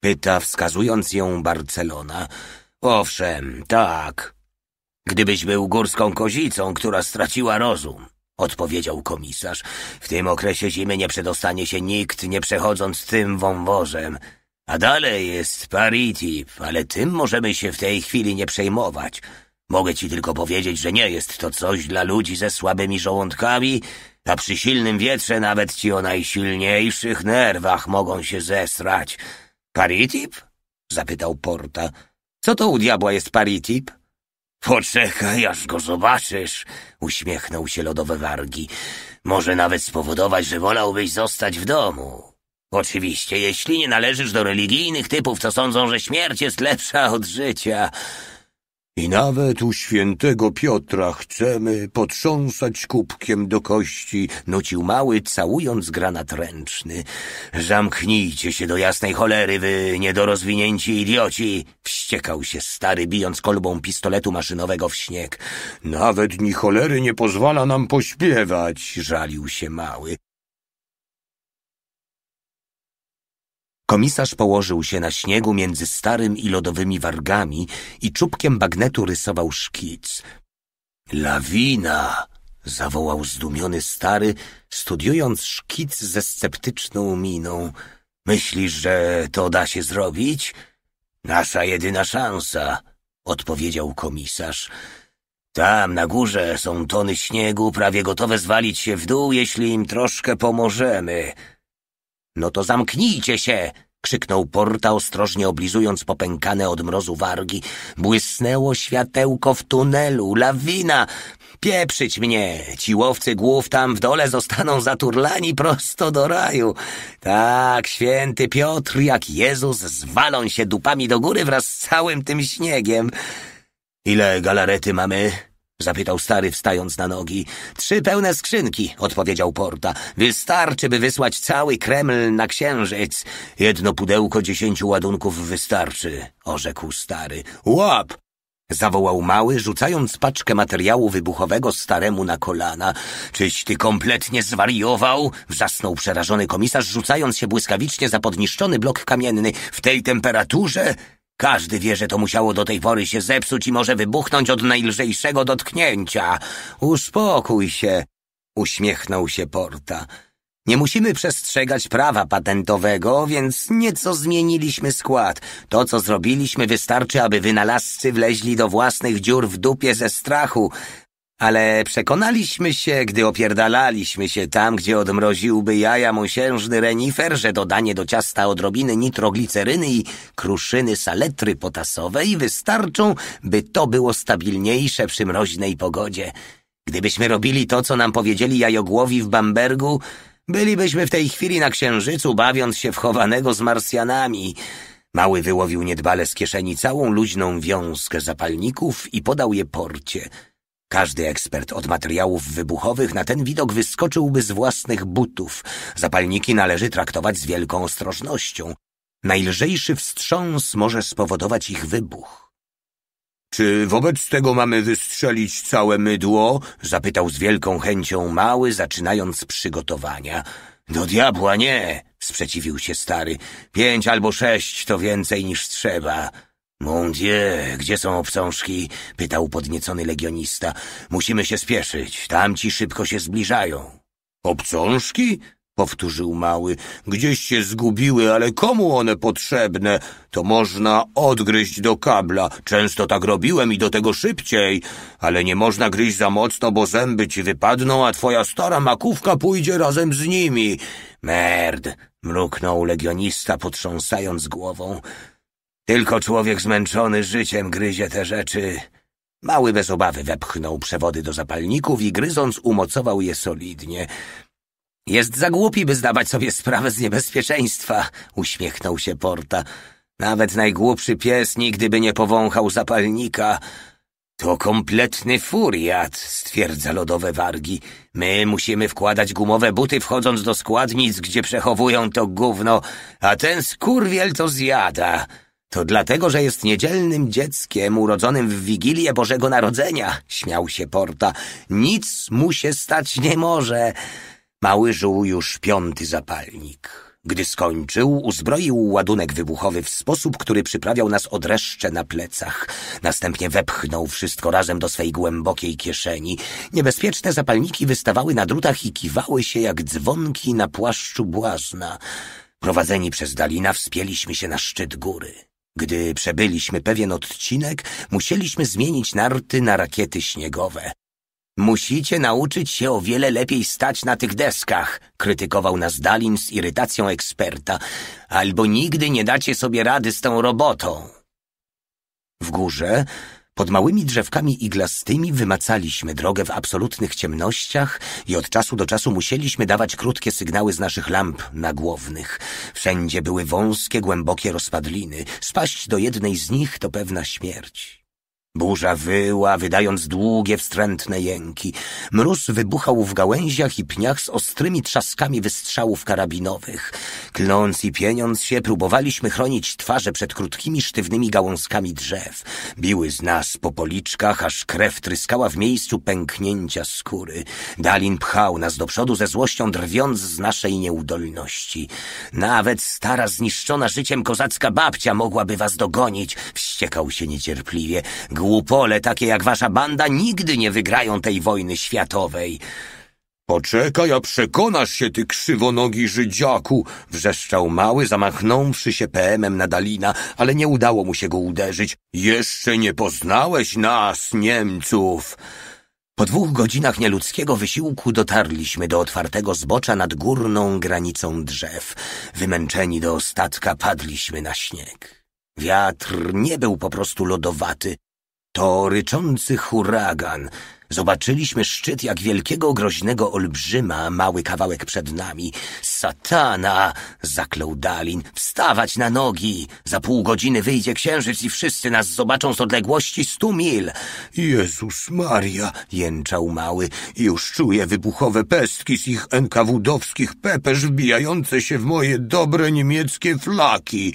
Pyta, wskazując ją Barcelona. Owszem, tak. Gdybyś był górską kozicą, która straciła rozum odpowiedział komisarz. W tym okresie zimy nie przedostanie się nikt, nie przechodząc tym wąwozem. A dalej jest paritip, ale tym możemy się w tej chwili nie przejmować. Mogę ci tylko powiedzieć, że nie jest to coś dla ludzi ze słabymi żołądkami, a przy silnym wietrze nawet ci o najsilniejszych nerwach mogą się zesrać. Paritip? zapytał Porta. Co to u diabła jest paritip? Poczekaj, aż go zobaczysz, uśmiechnął się lodowe wargi. Może nawet spowodować, że wolałbyś zostać w domu. Oczywiście, jeśli nie należysz do religijnych typów, co sądzą, że śmierć jest lepsza od życia. I nawet u świętego Piotra chcemy potrząsać kubkiem do kości, nucił mały, całując granat ręczny. Zamknijcie się do jasnej cholery, wy niedorozwinięci idioci! Wściekał się stary, bijąc kolbą pistoletu maszynowego w śnieg. Nawet ni cholery nie pozwala nam pośpiewać, żalił się mały. Komisarz położył się na śniegu między starym i lodowymi wargami i czubkiem bagnetu rysował szkic. Lawina! zawołał zdumiony stary, studiując szkic ze sceptyczną miną. Myślisz, że to da się zrobić? Nasza jedyna szansa, odpowiedział komisarz. Tam na górze są tony śniegu, prawie gotowe zwalić się w dół, jeśli im troszkę pomożemy. No to zamknijcie się! krzyknął Porta, ostrożnie oblizując popękane od mrozu wargi. Błysnęło światełko w tunelu, lawina! Pieprzyć mnie! Ci łowcy głów tam w dole zostaną zaturlani prosto do raju. Tak, święty Piotr, jak Jezus, zwalą się dupami do góry wraz z całym tym śniegiem. Ile galarety mamy? Zapytał stary, wstając na nogi. Trzy pełne skrzynki, odpowiedział Porta. Wystarczy, by wysłać cały Kreml na księżyc. Jedno pudełko dziesięciu ładunków wystarczy, orzekł stary. Łap! Zawołał mały, rzucając paczkę materiału wybuchowego staremu na kolana. Czyś ty kompletnie zwariował? Wrzasnął przerażony komisarz, rzucając się błyskawicznie za podniszczony blok kamienny. W tej temperaturze? Każdy wie, że to musiało do tej pory się zepsuć i może wybuchnąć od najlżejszego dotknięcia. Uspokój się, uśmiechnął się Porta. Nie musimy przestrzegać prawa patentowego, więc nieco zmieniliśmy skład. To, co zrobiliśmy, wystarczy, aby wynalazcy wleźli do własnych dziur w dupie ze strachu. Ale przekonaliśmy się, gdy opierdalaliśmy się tam, gdzie odmroziłby jaja mosiężny renifer, że dodanie do ciasta odrobiny nitrogliceryny i kruszyny saletry potasowej wystarczą, by to było stabilniejsze przy mroźnej pogodzie. Gdybyśmy robili to, co nam powiedzieli jajogłowi w Bambergu, bylibyśmy w tej chwili na księżycu, bawiąc się w chowanego z Marsjanami. Mały wyłowił niedbale z kieszeni całą luźną wiązkę zapalników i podał je porcie – każdy ekspert od materiałów wybuchowych na ten widok wyskoczyłby z własnych butów. Zapalniki należy traktować z wielką ostrożnością. Najlżejszy wstrząs może spowodować ich wybuch. Czy wobec tego mamy wystrzelić całe mydło? zapytał z wielką chęcią mały, zaczynając przygotowania. Do diabła nie, sprzeciwił się stary. Pięć albo sześć to więcej niż trzeba. Mon Dieu, gdzie są obcążki? – pytał podniecony legionista. Musimy się spieszyć, tamci szybko się zbliżają. Obcążki? powtórzył mały. Gdzieś się zgubiły, ale komu one potrzebne? To można odgryźć do kabla. Często tak robiłem i do tego szybciej. Ale nie można gryźć za mocno, bo zęby ci wypadną, a twoja stara makówka pójdzie razem z nimi. Merd, mruknął legionista, potrząsając głową. Tylko człowiek zmęczony życiem gryzie te rzeczy. Mały bez obawy wepchnął przewody do zapalników i gryząc umocował je solidnie. Jest za głupi, by zdawać sobie sprawę z niebezpieczeństwa, uśmiechnął się Porta. Nawet najgłupszy pies nigdy by nie powąchał zapalnika. To kompletny furiat, stwierdza lodowe wargi. My musimy wkładać gumowe buty wchodząc do składnic, gdzie przechowują to gówno, a ten skurwiel to zjada. To dlatego, że jest niedzielnym dzieckiem urodzonym w Wigilię Bożego Narodzenia, śmiał się Porta. Nic mu się stać nie może. Mały żuł już piąty zapalnik. Gdy skończył, uzbroił ładunek wybuchowy w sposób, który przyprawiał nas od na plecach. Następnie wepchnął wszystko razem do swej głębokiej kieszeni. Niebezpieczne zapalniki wystawały na drutach i kiwały się jak dzwonki na płaszczu błazna. Prowadzeni przez Dalina wspięliśmy się na szczyt góry. Gdy przebyliśmy pewien odcinek, musieliśmy zmienić narty na rakiety śniegowe. Musicie nauczyć się o wiele lepiej stać na tych deskach, krytykował nas Dalin z irytacją eksperta, albo nigdy nie dacie sobie rady z tą robotą. W górze pod małymi drzewkami iglastymi wymacaliśmy drogę w absolutnych ciemnościach i od czasu do czasu musieliśmy dawać krótkie sygnały z naszych lamp nagłownych. Wszędzie były wąskie, głębokie rozpadliny. Spaść do jednej z nich to pewna śmierć. Burza wyła, wydając długie, wstrętne jęki. Mróz wybuchał w gałęziach i pniach z ostrymi trzaskami wystrzałów karabinowych. Klnąc i pieniąc się, próbowaliśmy chronić twarze przed krótkimi, sztywnymi gałązkami drzew. Biły z nas po policzkach, aż krew tryskała w miejscu pęknięcia skóry. Dalin pchał nas do przodu ze złością, drwiąc z naszej nieudolności. Nawet stara, zniszczona życiem kozacka babcia mogłaby was dogonić, wściekał się niecierpliwie. Głupole takie jak wasza banda nigdy nie wygrają tej wojny światowej. Poczekaj, a przekonasz się, ty krzywonogi Żydziaku! Wrzeszczał mały, zamachnąwszy się peemem na Dalina, ale nie udało mu się go uderzyć. Jeszcze nie poznałeś nas, Niemców! Po dwóch godzinach nieludzkiego wysiłku dotarliśmy do otwartego zbocza nad górną granicą drzew. Wymęczeni do ostatka padliśmy na śnieg. Wiatr nie był po prostu lodowaty. To ryczący huragan. Zobaczyliśmy szczyt jak wielkiego, groźnego olbrzyma, mały kawałek przed nami. Satana! zaklął Dalin. Wstawać na nogi! Za pół godziny wyjdzie księżyc i wszyscy nas zobaczą z odległości stu mil. Jezus Maria! jęczał mały. Już czuję wybuchowe pestki z ich enkawudowskich peperz wbijające się w moje dobre niemieckie flaki.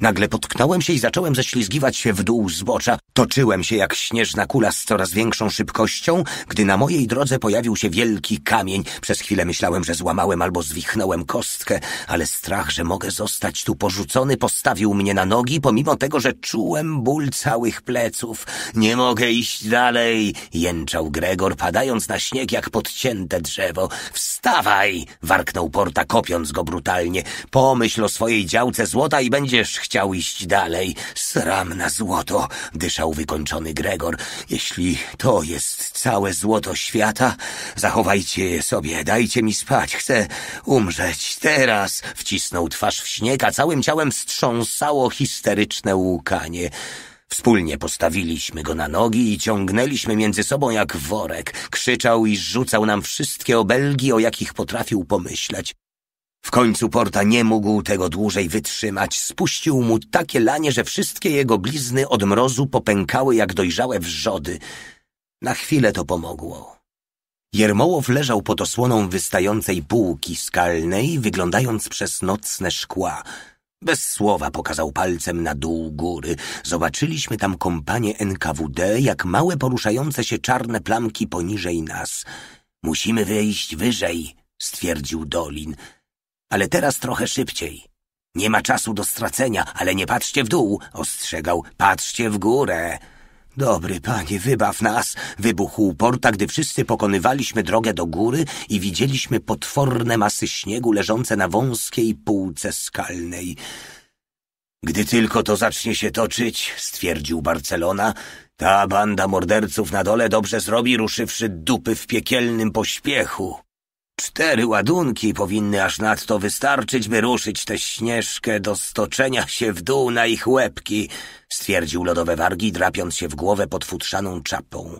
Nagle potknąłem się i zacząłem ześlizgiwać się w dół zbocza. Toczyłem się jak śnieżna kula z coraz większą szybkością, gdy na mojej drodze pojawił się wielki kamień. Przez chwilę myślałem, że złamałem albo zwichnąłem kostkę, ale strach, że mogę zostać tu porzucony, postawił mnie na nogi, pomimo tego, że czułem ból całych pleców. Nie mogę iść dalej, jęczał Gregor, padając na śnieg jak podcięte drzewo. Wstawaj! warknął Porta, kopiąc go brutalnie. Pomyśl o swojej działce złota i będziesz chciał iść dalej. Sram na złoto, dyszał wykończony Gregor. Jeśli to jest całe złoto świata, zachowajcie je sobie, dajcie mi spać, chcę umrzeć teraz. Wcisnął twarz w śnieg, a całym ciałem strząsało histeryczne łkanie. Wspólnie postawiliśmy go na nogi i ciągnęliśmy między sobą jak worek. Krzyczał i rzucał nam wszystkie obelgi, o jakich potrafił pomyśleć. W końcu Porta nie mógł tego dłużej wytrzymać. Spuścił mu takie lanie, że wszystkie jego blizny od mrozu popękały jak dojrzałe wrzody. Na chwilę to pomogło. Jermołow leżał pod osłoną wystającej półki skalnej, wyglądając przez nocne szkła. Bez słowa pokazał palcem na dół góry. Zobaczyliśmy tam kompanie NKWD, jak małe poruszające się czarne plamki poniżej nas. Musimy wyjść wyżej, stwierdził Dolin ale teraz trochę szybciej. Nie ma czasu do stracenia, ale nie patrzcie w dół, ostrzegał, patrzcie w górę. Dobry panie, wybaw nas! Wybuchł porta, gdy wszyscy pokonywaliśmy drogę do góry i widzieliśmy potworne masy śniegu leżące na wąskiej półce skalnej. Gdy tylko to zacznie się toczyć, stwierdził Barcelona, ta banda morderców na dole dobrze zrobi, ruszywszy dupy w piekielnym pośpiechu. Cztery ładunki powinny aż nadto wystarczyć, by ruszyć tę śnieżkę do stoczenia się w dół na ich łebki, stwierdził lodowe wargi, drapiąc się w głowę pod futrzaną czapą.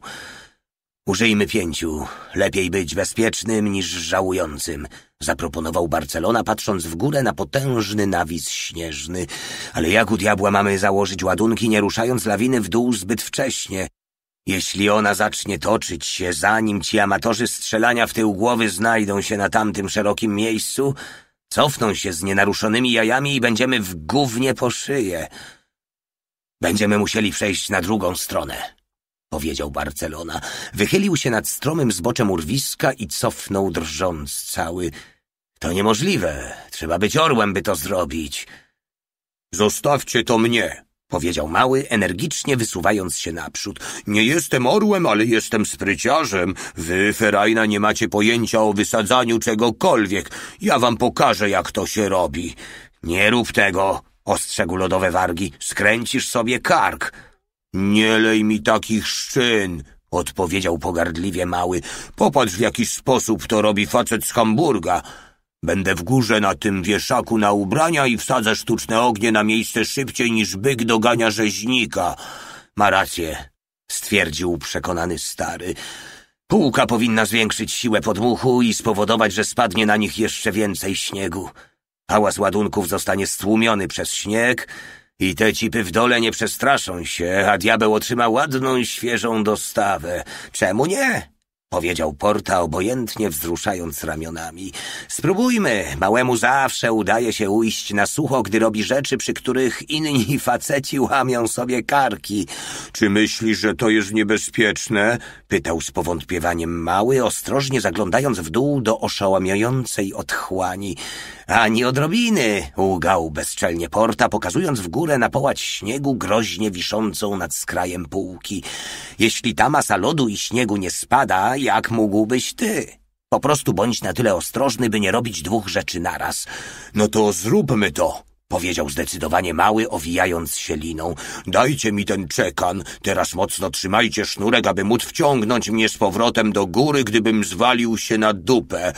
Użyjmy pięciu. Lepiej być bezpiecznym niż żałującym, zaproponował Barcelona, patrząc w górę na potężny nawis śnieżny. Ale jak u diabła mamy założyć ładunki, nie ruszając lawiny w dół zbyt wcześnie? Jeśli ona zacznie toczyć się, zanim ci amatorzy strzelania w tył głowy znajdą się na tamtym szerokim miejscu, cofną się z nienaruszonymi jajami i będziemy w gównie po szyję. Będziemy musieli przejść na drugą stronę, powiedział Barcelona. Wychylił się nad stromym zboczem urwiska i cofnął drżąc cały. To niemożliwe. Trzeba być orłem, by to zrobić. Zostawcie to mnie, powiedział mały, energicznie wysuwając się naprzód. Nie jestem orłem, ale jestem spryciarzem. Wy, Ferajna, nie macie pojęcia o wysadzaniu czegokolwiek. Ja wam pokażę, jak to się robi. Nie rób tego, ostrzegł lodowe wargi. Skręcisz sobie kark. Nie lej mi takich szczyn, odpowiedział pogardliwie mały. Popatrz, w jaki sposób to robi facet z Hamburga. Będę w górze na tym wieszaku na ubrania i wsadzę sztuczne ognie na miejsce szybciej niż byk dogania rzeźnika. Ma rację, stwierdził przekonany stary. Półka powinna zwiększyć siłę podmuchu i spowodować, że spadnie na nich jeszcze więcej śniegu. Hałas ładunków zostanie stłumiony przez śnieg i te cipy w dole nie przestraszą się, a diabeł otrzyma ładną, świeżą dostawę. Czemu nie? Powiedział Porta obojętnie wzruszając ramionami. Spróbujmy, małemu zawsze udaje się ujść na sucho, gdy robi rzeczy, przy których inni faceci łamią sobie karki. Czy myślisz, że to jest niebezpieczne? Pytał z powątpiewaniem mały, ostrożnie zaglądając w dół do oszałamiającej otchłani. Ani odrobiny, łgał bezczelnie Porta, pokazując w górę na połać śniegu groźnie wiszącą nad skrajem półki. Jeśli ta masa lodu i śniegu nie spada, jak mógłbyś ty? Po prostu bądź na tyle ostrożny, by nie robić dwóch rzeczy naraz. No to zróbmy to, powiedział zdecydowanie mały, owijając się liną. Dajcie mi ten czekan, teraz mocno trzymajcie sznurek, aby móc wciągnąć mnie z powrotem do góry, gdybym zwalił się na dupę.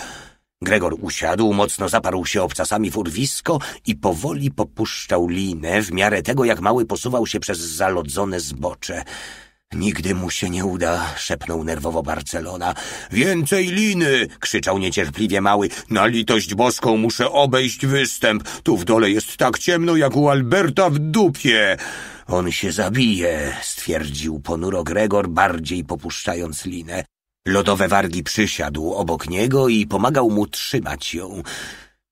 Gregor usiadł, mocno zaparł się obcasami w urwisko i powoli popuszczał linę w miarę tego, jak mały posuwał się przez zalodzone zbocze. Nigdy mu się nie uda, szepnął nerwowo Barcelona. Więcej liny! krzyczał niecierpliwie mały. Na litość boską muszę obejść występ. Tu w dole jest tak ciemno jak u Alberta w dupie. On się zabije, stwierdził ponuro Gregor, bardziej popuszczając linę. Lodowe wargi przysiadł obok niego i pomagał mu trzymać ją.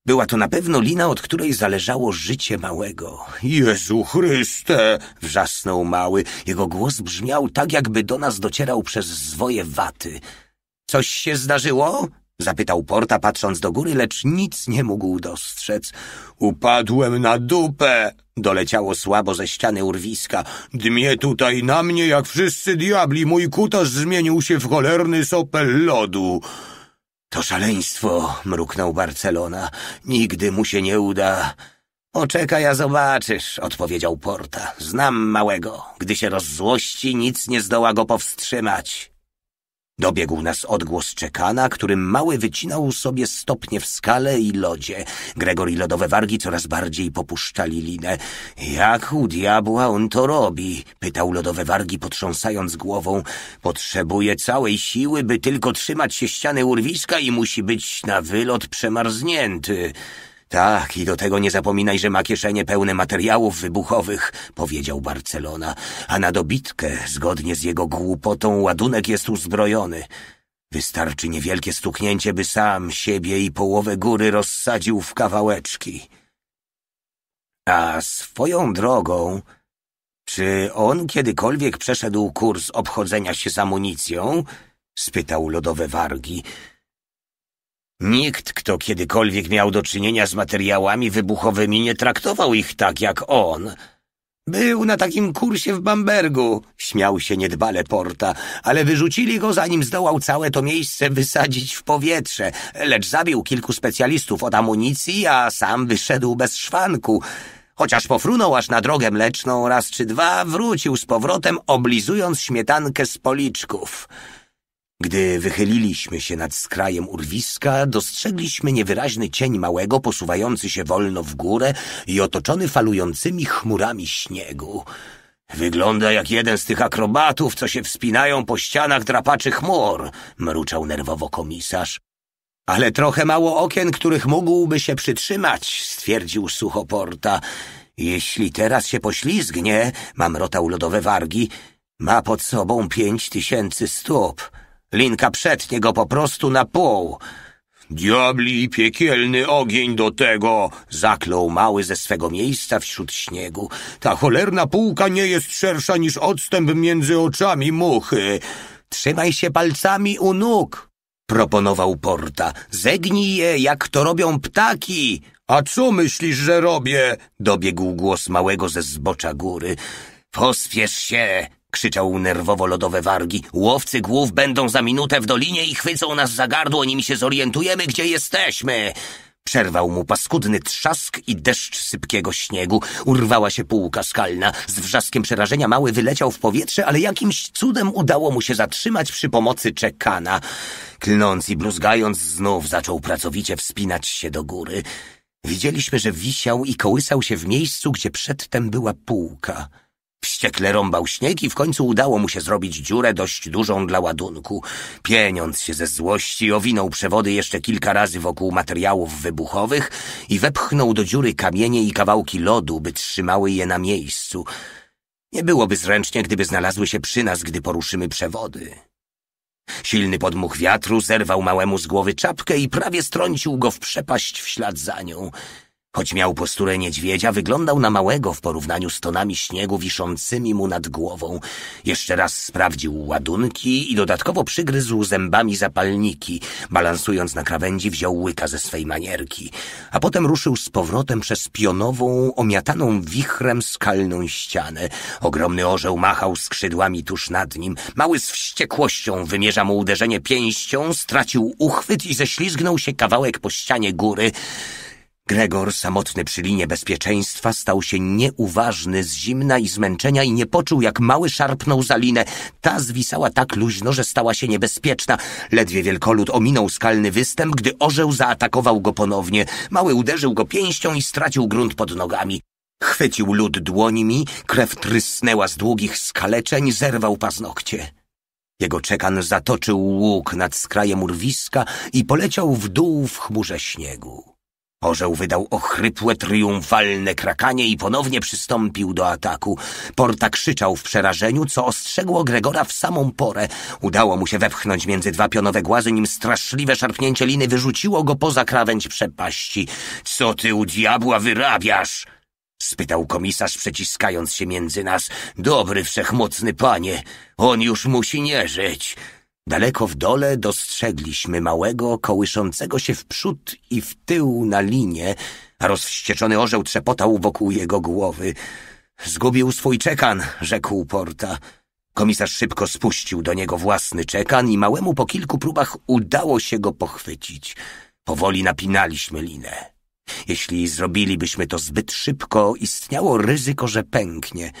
Była to na pewno lina, od której zależało życie małego. Jezu Chryste! wrzasnął mały. Jego głos brzmiał tak, jakby do nas docierał przez zwoje waty. Coś się zdarzyło? Zapytał Porta, patrząc do góry, lecz nic nie mógł dostrzec. Upadłem na dupę, Doleciało słabo ze ściany urwiska. Dmie tutaj na mnie jak wszyscy diabli, mój kutas zmienił się w cholerny sopel lodu. To szaleństwo, mruknął Barcelona. Nigdy mu się nie uda. Poczekaj, a zobaczysz, odpowiedział Porta. Znam małego. Gdy się rozzłości, nic nie zdoła go powstrzymać. Dobiegł nas odgłos czekana, którym mały wycinał sobie stopnie w skale i lodzie. Gregor i lodowe wargi coraz bardziej popuszczali linę. Jak u diabła on to robi? pytał lodowe wargi, potrząsając głową. Potrzebuje całej siły, by tylko trzymać się ściany urwiska i musi być na wylot przemarznięty. Tak, i do tego nie zapominaj, że ma kieszenie pełne materiałów wybuchowych, powiedział Barcelona, a na dobitkę, zgodnie z jego głupotą, ładunek jest uzbrojony. Wystarczy niewielkie stuknięcie, by sam siebie i połowę góry rozsadził w kawałeczki. A swoją drogą, czy on kiedykolwiek przeszedł kurs obchodzenia się z amunicją? spytał lodowe wargi. Nikt, kto kiedykolwiek miał do czynienia z materiałami wybuchowymi, nie traktował ich tak jak on. Był na takim kursie w Bambergu, śmiał się niedbale Porta, ale wyrzucili go, zanim zdołał całe to miejsce wysadzić w powietrze, lecz zabił kilku specjalistów od amunicji, a sam wyszedł bez szwanku. Chociaż pofrunął aż na drogę mleczną raz czy dwa, wrócił z powrotem, oblizując śmietankę z policzków. Gdy wychyliliśmy się nad skrajem urwiska, dostrzegliśmy niewyraźny cień małego, posuwający się wolno w górę i otoczony falującymi chmurami śniegu. Wygląda jak jeden z tych akrobatów, co się wspinają po ścianach drapaczy chmur, mruczał nerwowo komisarz. Ale trochę mało okien, których mógłby się przytrzymać, stwierdził suchoporta. Jeśli teraz się poślizgnie, mamrotał lodowe wargi, ma pod sobą pięć tysięcy stóp. Linka przetnie go po prostu na pół. Diabli i piekielny ogień do tego! Zaklął mały ze swego miejsca wśród śniegu. Ta cholerna półka nie jest szersza niż odstęp między oczami muchy. Trzymaj się palcami u nóg, proponował Porta. Zegnij je, jak to robią ptaki. A co myślisz, że robię? Dobiegł głos małego ze zbocza góry. Pospiesz się, krzyczał nerwowo lodowe wargi. Łowcy głów będą za minutę w dolinie i chwycą nas za gardło, nim się zorientujemy, gdzie jesteśmy. Przerwał mu paskudny trzask i deszcz sypkiego śniegu. Urwała się półka skalna. Z wrzaskiem przerażenia mały wyleciał w powietrze, ale jakimś cudem udało mu się zatrzymać przy pomocy czekana. Klnąc i bluzgając, znów zaczął pracowicie wspinać się do góry. Widzieliśmy, że wisiał i kołysał się w miejscu, gdzie przedtem była półka. Wściekle rąbał śnieg i w końcu udało mu się zrobić dziurę dość dużą dla ładunku. Pieniąc się ze złości owinął przewody jeszcze kilka razy wokół materiałów wybuchowych i wepchnął do dziury kamienie i kawałki lodu, by trzymały je na miejscu. Nie byłoby zręcznie, gdyby znalazły się przy nas, gdy poruszymy przewody. Silny podmuch wiatru zerwał małemu z głowy czapkę i prawie strącił go w przepaść w ślad za nią. Choć miał posturę niedźwiedzia, wyglądał na małego w porównaniu z tonami śniegu wiszącymi mu nad głową. Jeszcze raz sprawdził ładunki i dodatkowo przygryzł zębami zapalniki. Balansując na krawędzi, wziął łyka ze swej manierki, a potem ruszył z powrotem przez pionową, omiataną wichrem skalną ścianę. Ogromny orzeł machał skrzydłami tuż nad nim. Mały z wściekłością wymierza mu uderzenie pięścią, stracił uchwyt i ześlizgnął się kawałek po ścianie góry. Gregor, samotny przy linie bezpieczeństwa, stał się nieuważny z zimna i zmęczenia i nie poczuł, jak mały szarpnął za linę. Ta zwisała tak luźno, że stała się niebezpieczna. Ledwie wielkolud ominął skalny występ, gdy orzeł zaatakował go ponownie. Mały uderzył go pięścią i stracił grunt pod nogami. Chwycił lud dłońmi, krew trysnęła z długich skaleczeń, zerwał paznokcie. Jego czekan zatoczył łuk nad skrajem urwiska i poleciał w dół w chmurze śniegu. Orzeł wydał ochrypłe, triumfalne krakanie i ponownie przystąpił do ataku. Porta krzyczał w przerażeniu, co ostrzegło Gregora w samą porę. Udało mu się wepchnąć między dwa pionowe głazy, nim straszliwe szarpnięcie liny wyrzuciło go poza krawędź przepaści. — Co ty u diabła wyrabiasz? — spytał komisarz, przeciskając się między nas. — Dobry, wszechmocny panie, on już musi nie żyć. Daleko w dole dostrzegliśmy małego, kołyszącego się w przód i w tył na linie, a rozwścieczony orzeł trzepotał wokół jego głowy. Zgubił swój czekan, rzekł Porta. Komisarz szybko spuścił do niego własny czekan i małemu po kilku próbach udało się go pochwycić. Powoli napinaliśmy linę. Jeśli zrobilibyśmy to zbyt szybko, istniało ryzyko, że pęknie –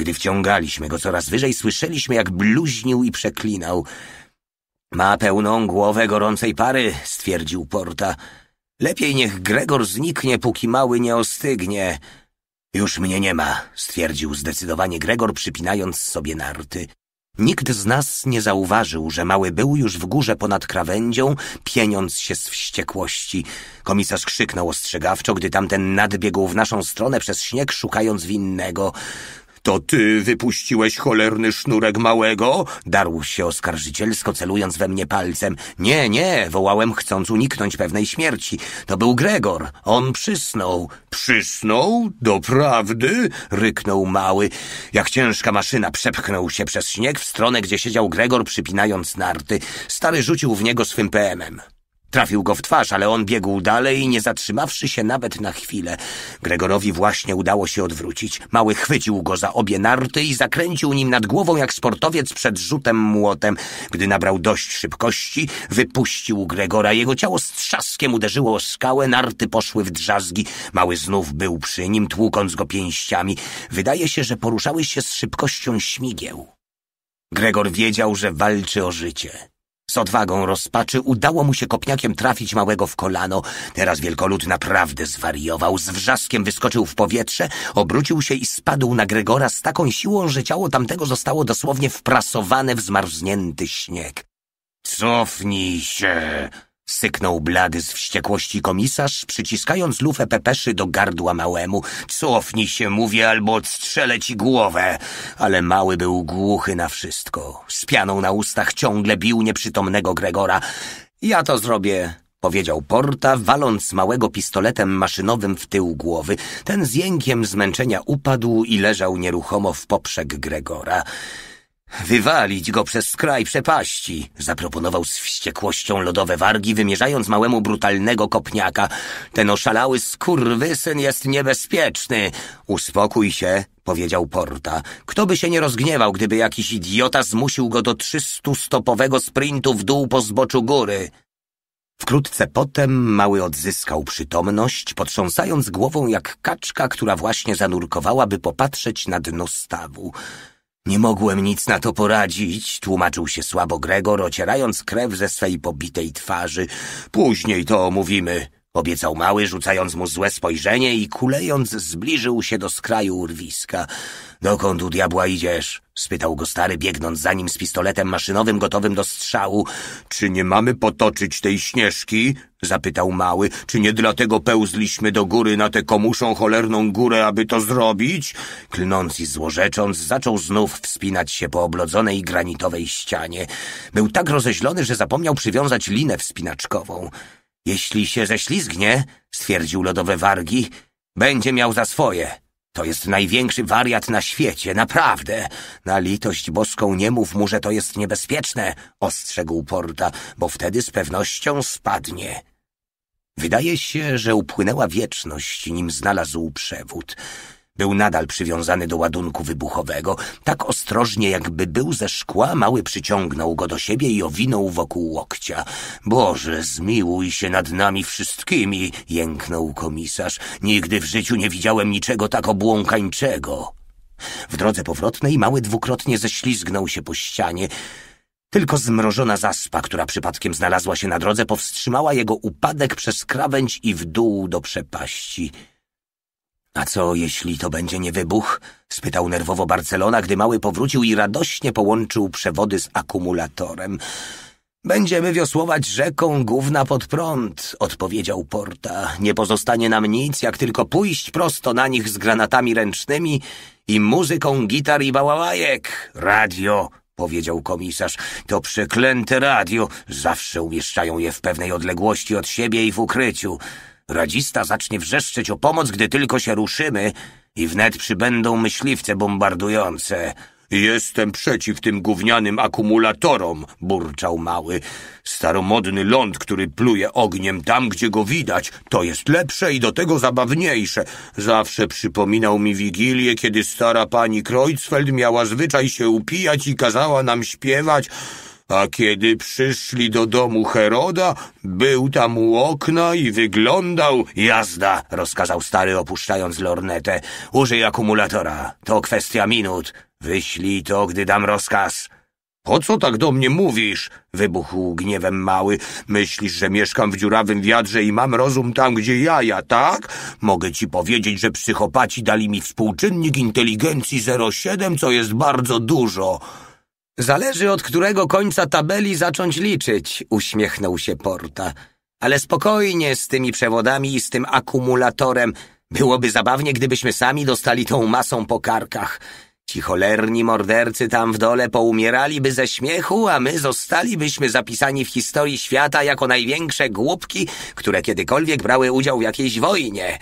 gdy wciągaliśmy go coraz wyżej, słyszeliśmy, jak bluźnił i przeklinał. Ma pełną głowę gorącej pary, stwierdził Porta. Lepiej niech Gregor zniknie, póki mały nie ostygnie. Już mnie nie ma, stwierdził zdecydowanie Gregor, przypinając sobie narty. Nikt z nas nie zauważył, że mały był już w górze ponad krawędzią, pieniąc się z wściekłości. Komisarz krzyknął ostrzegawczo, gdy tamten nadbiegł w naszą stronę przez śnieg, szukając winnego. To ty wypuściłeś cholerny sznurek małego? Darł się oskarżycielsko, celując we mnie palcem. Nie, nie, wołałem, chcąc uniknąć pewnej śmierci. To był Gregor. On przysnął. Przysnął? Doprawdy? Ryknął mały. Jak ciężka maszyna przepchnął się przez śnieg w stronę, gdzie siedział Gregor, przypinając narty. Stary rzucił w niego swym PM-em. Trafił go w twarz, ale on biegł dalej, nie zatrzymawszy się nawet na chwilę. Gregorowi właśnie udało się odwrócić. Mały chwycił go za obie narty i zakręcił nim nad głową jak sportowiec przed rzutem młotem. Gdy nabrał dość szybkości, wypuścił Gregora. Jego ciało z trzaskiem uderzyło o skałę, narty poszły w drzazgi. Mały znów był przy nim, tłukąc go pięściami. Wydaje się, że poruszały się z szybkością śmigieł. Gregor wiedział, że walczy o życie. Z odwagą rozpaczy udało mu się kopniakiem trafić małego w kolano. Teraz wielkolud naprawdę zwariował. Z wrzaskiem wyskoczył w powietrze, obrócił się i spadł na Gregora z taką siłą, że ciało tamtego zostało dosłownie wprasowane w zmarznięty śnieg. Cofnij się! Syknął blady z wściekłości komisarz, przyciskając lufę pepeszy do gardła małemu. Cofnij się, mówię, albo odstrzelę ci głowę. Ale mały był głuchy na wszystko. Z pianą na ustach ciągle bił nieprzytomnego Gregora. Ja to zrobię, powiedział Porta, waląc małego pistoletem maszynowym w tył głowy. Ten z jękiem zmęczenia upadł i leżał nieruchomo w poprzek Gregora. Wywalić go przez skraj przepaści, zaproponował z wściekłością lodowe wargi, wymierzając małemu brutalnego kopniaka. Ten oszalały skurwysyn jest niebezpieczny. Uspokój się, powiedział Porta. Kto by się nie rozgniewał, gdyby jakiś idiota zmusił go do trzystustopowego sprintu w dół po zboczu góry. Wkrótce potem mały odzyskał przytomność, potrząsając głową jak kaczka, która właśnie zanurkowała, by popatrzeć na dno stawu. Nie mogłem nic na to poradzić, tłumaczył się słabo Gregor, ocierając krew ze swej pobitej twarzy. Później to omówimy. Obiecał mały, rzucając mu złe spojrzenie i kulejąc zbliżył się do skraju urwiska. Dokąd u diabła idziesz? spytał go stary, biegnąc za nim z pistoletem maszynowym gotowym do strzału. Czy nie mamy potoczyć tej śnieżki? zapytał mały. Czy nie dlatego pełzliśmy do góry na tę komuszą cholerną górę, aby to zrobić? Klnąc i złorzecząc, zaczął znów wspinać się po oblodzonej granitowej ścianie. Był tak rozeźlony, że zapomniał przywiązać linę wspinaczkową. Jeśli się ześlizgnie, stwierdził lodowe wargi, będzie miał za swoje. To jest największy wariat na świecie, naprawdę. Na litość boską nie mów mu, że to jest niebezpieczne, ostrzegł Porta, bo wtedy z pewnością spadnie. Wydaje się, że upłynęła wieczność, nim znalazł przewód. Był nadal przywiązany do ładunku wybuchowego. Tak ostrożnie, jakby był ze szkła, mały przyciągnął go do siebie i owinął wokół łokcia. Boże, zmiłuj się nad nami wszystkimi, jęknął komisarz. Nigdy w życiu nie widziałem niczego tak obłąkańczego. W drodze powrotnej mały dwukrotnie ześlizgnął się po ścianie. Tylko zmrożona zaspa, która przypadkiem znalazła się na drodze, powstrzymała jego upadek przez krawędź i w dół do przepaści. A co, jeśli to będzie nie wybuch? spytał nerwowo Barcelona, gdy mały powrócił i radośnie połączył przewody z akumulatorem. Będziemy wiosłować rzeką gówna pod prąd, odpowiedział Porta. Nie pozostanie nam nic, jak tylko pójść prosto na nich z granatami ręcznymi i muzyką gitar i bałałajek. Radio, powiedział komisarz, to przeklęte radio. Zawsze umieszczają je w pewnej odległości od siebie i w ukryciu. Radzista zacznie wrzeszczeć o pomoc, gdy tylko się ruszymy i wnet przybędą myśliwce bombardujące. Jestem przeciw tym gównianym akumulatorom, burczał mały. Staromodny ląd, który pluje ogniem tam, gdzie go widać, to jest lepsze i do tego zabawniejsze. Zawsze przypominał mi Wigilię, kiedy stara pani Kreutzfeld miała zwyczaj się upijać i kazała nam śpiewać... A kiedy przyszli do domu Heroda, był tam u okna i wyglądał... Jazda, rozkazał stary opuszczając lornetę. Użyj akumulatora, to kwestia minut. Wyślij to, gdy dam rozkaz. Po co tak do mnie mówisz? Wybuchł gniewem mały. Myślisz, że mieszkam w dziurawym wiadrze i mam rozum tam, gdzie jaja, tak? Mogę ci powiedzieć, że psychopaci dali mi współczynnik inteligencji 0,7, co jest bardzo dużo. Zależy od którego końca tabeli zacząć liczyć, uśmiechnął się Porta. Ale spokojnie z tymi przewodami i z tym akumulatorem. Byłoby zabawnie, gdybyśmy sami dostali tą masą po karkach. Ci cholerni mordercy tam w dole poumieraliby ze śmiechu, a my zostalibyśmy zapisani w historii świata jako największe głupki, które kiedykolwiek brały udział w jakiejś wojnie.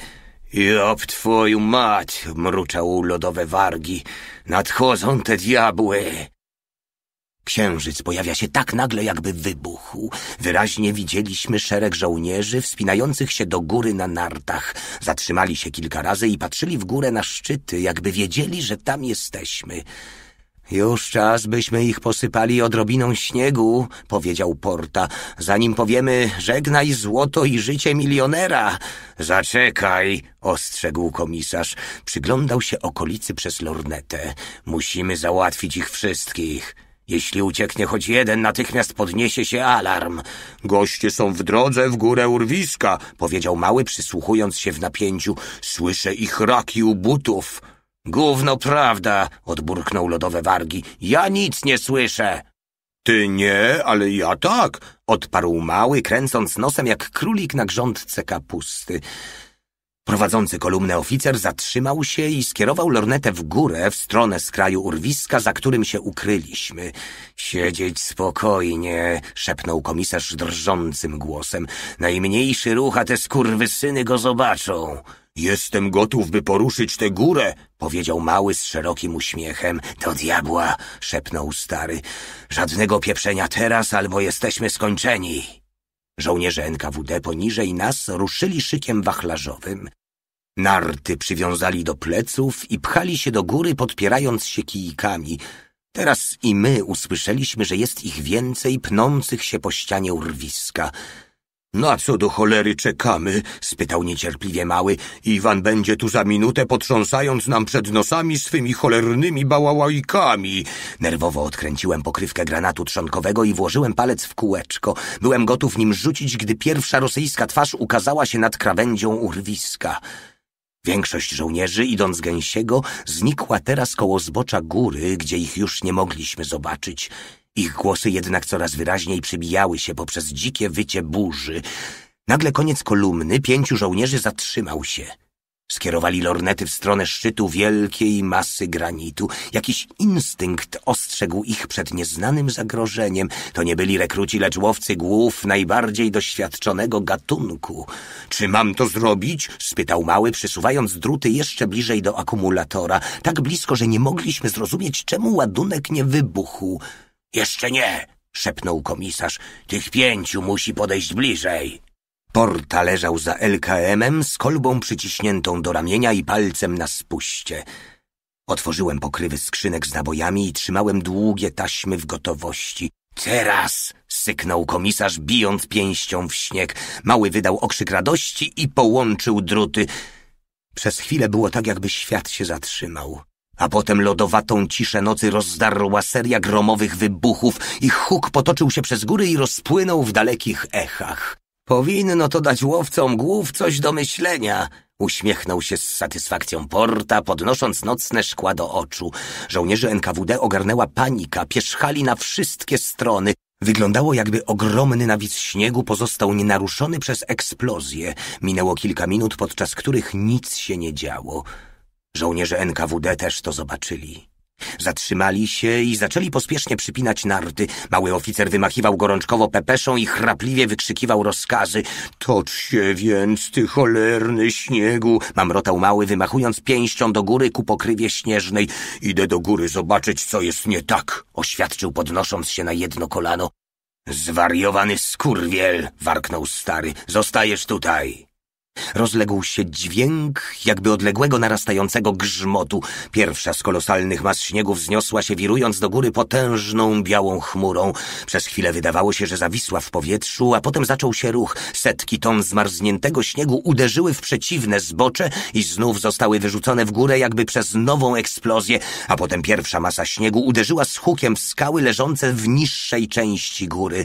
Job twoju mat, mruczał lodowe wargi. Nadchodzą te diabły. Księżyc pojawia się tak nagle, jakby wybuchł. Wyraźnie widzieliśmy szereg żołnierzy wspinających się do góry na nartach. Zatrzymali się kilka razy i patrzyli w górę na szczyty, jakby wiedzieli, że tam jesteśmy. Już czas, byśmy ich posypali odrobiną śniegu, powiedział Porta, zanim powiemy żegnaj złoto i życie milionera. Zaczekaj, ostrzegł komisarz. Przyglądał się okolicy przez lornetę. Musimy załatwić ich wszystkich. Jeśli ucieknie choć jeden, natychmiast podniesie się alarm. Goście są w drodze w górę urwiska, powiedział mały, przysłuchując się w napięciu. Słyszę ich raki u butów. Gówno prawda, odburknął lodowe wargi. Ja nic nie słyszę. Ty nie, ale ja tak, odparł mały, kręcąc nosem jak królik na grządce kapusty. Prowadzący kolumnę oficer zatrzymał się i skierował lornetę w górę w stronę skraju urwiska, za którym się ukryliśmy. Siedzieć spokojnie, szepnął komisarz drżącym głosem. Najmniejszy ruch, a te skurwysyny go zobaczą. Jestem gotów, by poruszyć tę górę, powiedział mały z szerokim uśmiechem. Do diabła, szepnął stary. Żadnego pieprzenia teraz, albo jesteśmy skończeni. Żołnierze NKWD poniżej nas ruszyli szykiem wachlarzowym. Narty przywiązali do pleców i pchali się do góry, podpierając się kijkami. Teraz i my usłyszeliśmy, że jest ich więcej pnących się po ścianie urwiska. Na co do cholery czekamy? spytał niecierpliwie mały. Iwan będzie tu za minutę, potrząsając nam przed nosami swymi cholernymi bałałajkami. Nerwowo odkręciłem pokrywkę granatu trzonkowego i włożyłem palec w kółeczko. Byłem gotów nim rzucić, gdy pierwsza rosyjska twarz ukazała się nad krawędzią urwiska. Większość żołnierzy, idąc gęsiego, znikła teraz koło zbocza góry, gdzie ich już nie mogliśmy zobaczyć. Ich głosy jednak coraz wyraźniej przybijały się poprzez dzikie wycie burzy. Nagle koniec kolumny pięciu żołnierzy zatrzymał się – Skierowali lornety w stronę szczytu wielkiej masy granitu. Jakiś instynkt ostrzegł ich przed nieznanym zagrożeniem. To nie byli rekruci, lecz łowcy głów najbardziej doświadczonego gatunku. Czy mam to zrobić? spytał mały, przysuwając druty jeszcze bliżej do akumulatora, tak blisko, że nie mogliśmy zrozumieć, czemu ładunek nie wybuchł. Jeszcze nie, szepnął komisarz. Tych pięciu musi podejść bliżej. Porta leżał za LKM-em z kolbą przyciśniętą do ramienia i palcem na spuście. Otworzyłem pokrywy skrzynek z nabojami i trzymałem długie taśmy w gotowości. Teraz! syknął komisarz, bijąc pięścią w śnieg. Mały wydał okrzyk radości i połączył druty. Przez chwilę było tak, jakby świat się zatrzymał. A potem lodowatą ciszę nocy rozdarła seria gromowych wybuchów i huk potoczył się przez góry i rozpłynął w dalekich echach. Powinno to dać łowcom głów coś do myślenia. Uśmiechnął się z satysfakcją Porta, podnosząc nocne szkła do oczu. Żołnierzy NKWD ogarnęła panika, pierzchali na wszystkie strony. Wyglądało jakby ogromny nawiz śniegu pozostał nienaruszony przez eksplozję. Minęło kilka minut, podczas których nic się nie działo. Żołnierze NKWD też to zobaczyli. Zatrzymali się i zaczęli pospiesznie przypinać narty. Mały oficer wymachiwał gorączkowo pepeszą i chrapliwie wykrzykiwał rozkazy. Tocz się więc, ty cholerny śniegu! Mamrotał mały, wymachując pięścią do góry ku pokrywie śnieżnej. Idę do góry zobaczyć, co jest nie tak! Oświadczył, podnosząc się na jedno kolano. Zwariowany skurwiel! warknął stary. Zostajesz tutaj! Rozległ się dźwięk, jakby odległego narastającego grzmotu. Pierwsza z kolosalnych mas śniegu wzniosła się, wirując do góry potężną białą chmurą. Przez chwilę wydawało się, że zawisła w powietrzu, a potem zaczął się ruch. Setki ton zmarzniętego śniegu uderzyły w przeciwne zbocze i znów zostały wyrzucone w górę, jakby przez nową eksplozję, a potem pierwsza masa śniegu uderzyła z hukiem w skały leżące w niższej części góry.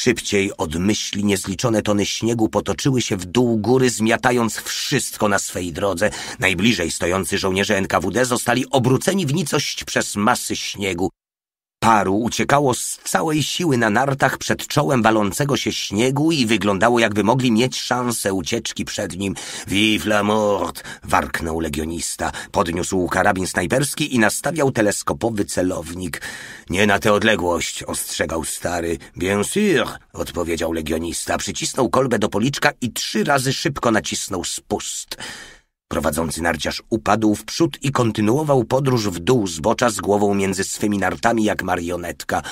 Szybciej od myśli niezliczone tony śniegu potoczyły się w dół góry, zmiatając wszystko na swej drodze. Najbliżej stojący żołnierze NKWD zostali obróceni w nicość przez masy śniegu. Paru uciekało z całej siły na nartach przed czołem walącego się śniegu i wyglądało, jakby mogli mieć szansę ucieczki przed nim. Vive la mort! warknął legionista. Podniósł karabin snajperski i nastawiał teleskopowy celownik. Nie na tę odległość, ostrzegał stary. Bien sûr, odpowiedział legionista. Przycisnął kolbę do policzka i trzy razy szybko nacisnął spust. Prowadzący narciarz upadł w przód i kontynuował podróż w dół zbocza z głową między swymi nartami jak marionetka.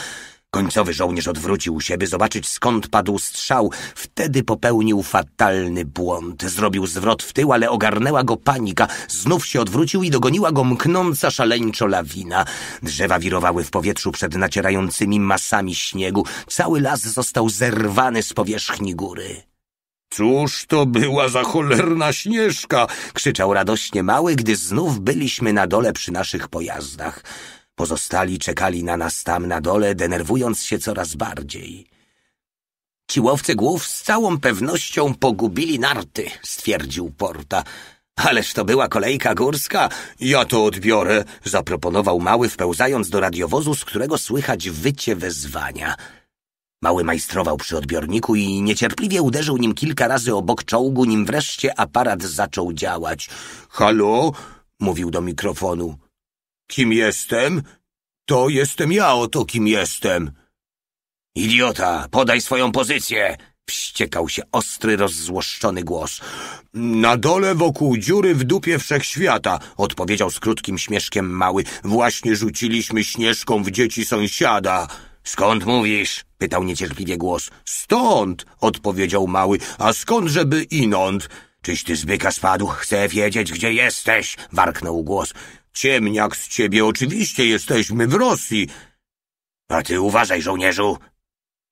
Końcowy żołnierz odwrócił się, by zobaczyć skąd padł strzał. Wtedy popełnił fatalny błąd. Zrobił zwrot w tył, ale ogarnęła go panika. Znów się odwrócił i dogoniła go mknąca szaleńczo lawina. Drzewa wirowały w powietrzu przed nacierającymi masami śniegu. Cały las został zerwany z powierzchni góry. Cóż to była za cholerna śnieżka! krzyczał radośnie mały, gdy znów byliśmy na dole przy naszych pojazdach. Pozostali czekali na nas tam na dole, denerwując się coraz bardziej. Ci łowcy głów z całą pewnością pogubili narty, stwierdził Porta. Ależ to była kolejka górska. Ja to odbiorę, zaproponował mały, wpełzając do radiowozu, z którego słychać wycie wezwania. Mały majstrował przy odbiorniku i niecierpliwie uderzył nim kilka razy obok czołgu, nim wreszcie aparat zaczął działać. Halo? mówił do mikrofonu. Kim jestem? To jestem ja oto kim jestem. Idiota, podaj swoją pozycję! Wściekał się ostry, rozzłoszczony głos. Na dole wokół dziury w dupie wszechświata, odpowiedział z krótkim śmieszkiem mały. Właśnie rzuciliśmy śnieżką w dzieci sąsiada. Skąd mówisz? pytał niecierpliwie głos. Stąd, odpowiedział mały, a skądżeby inąd? Czyś ty z byka spadł? Chcę wiedzieć, gdzie jesteś, warknął głos. Ciemniak z ciebie oczywiście jesteśmy w Rosji. A ty uważaj, żołnierzu,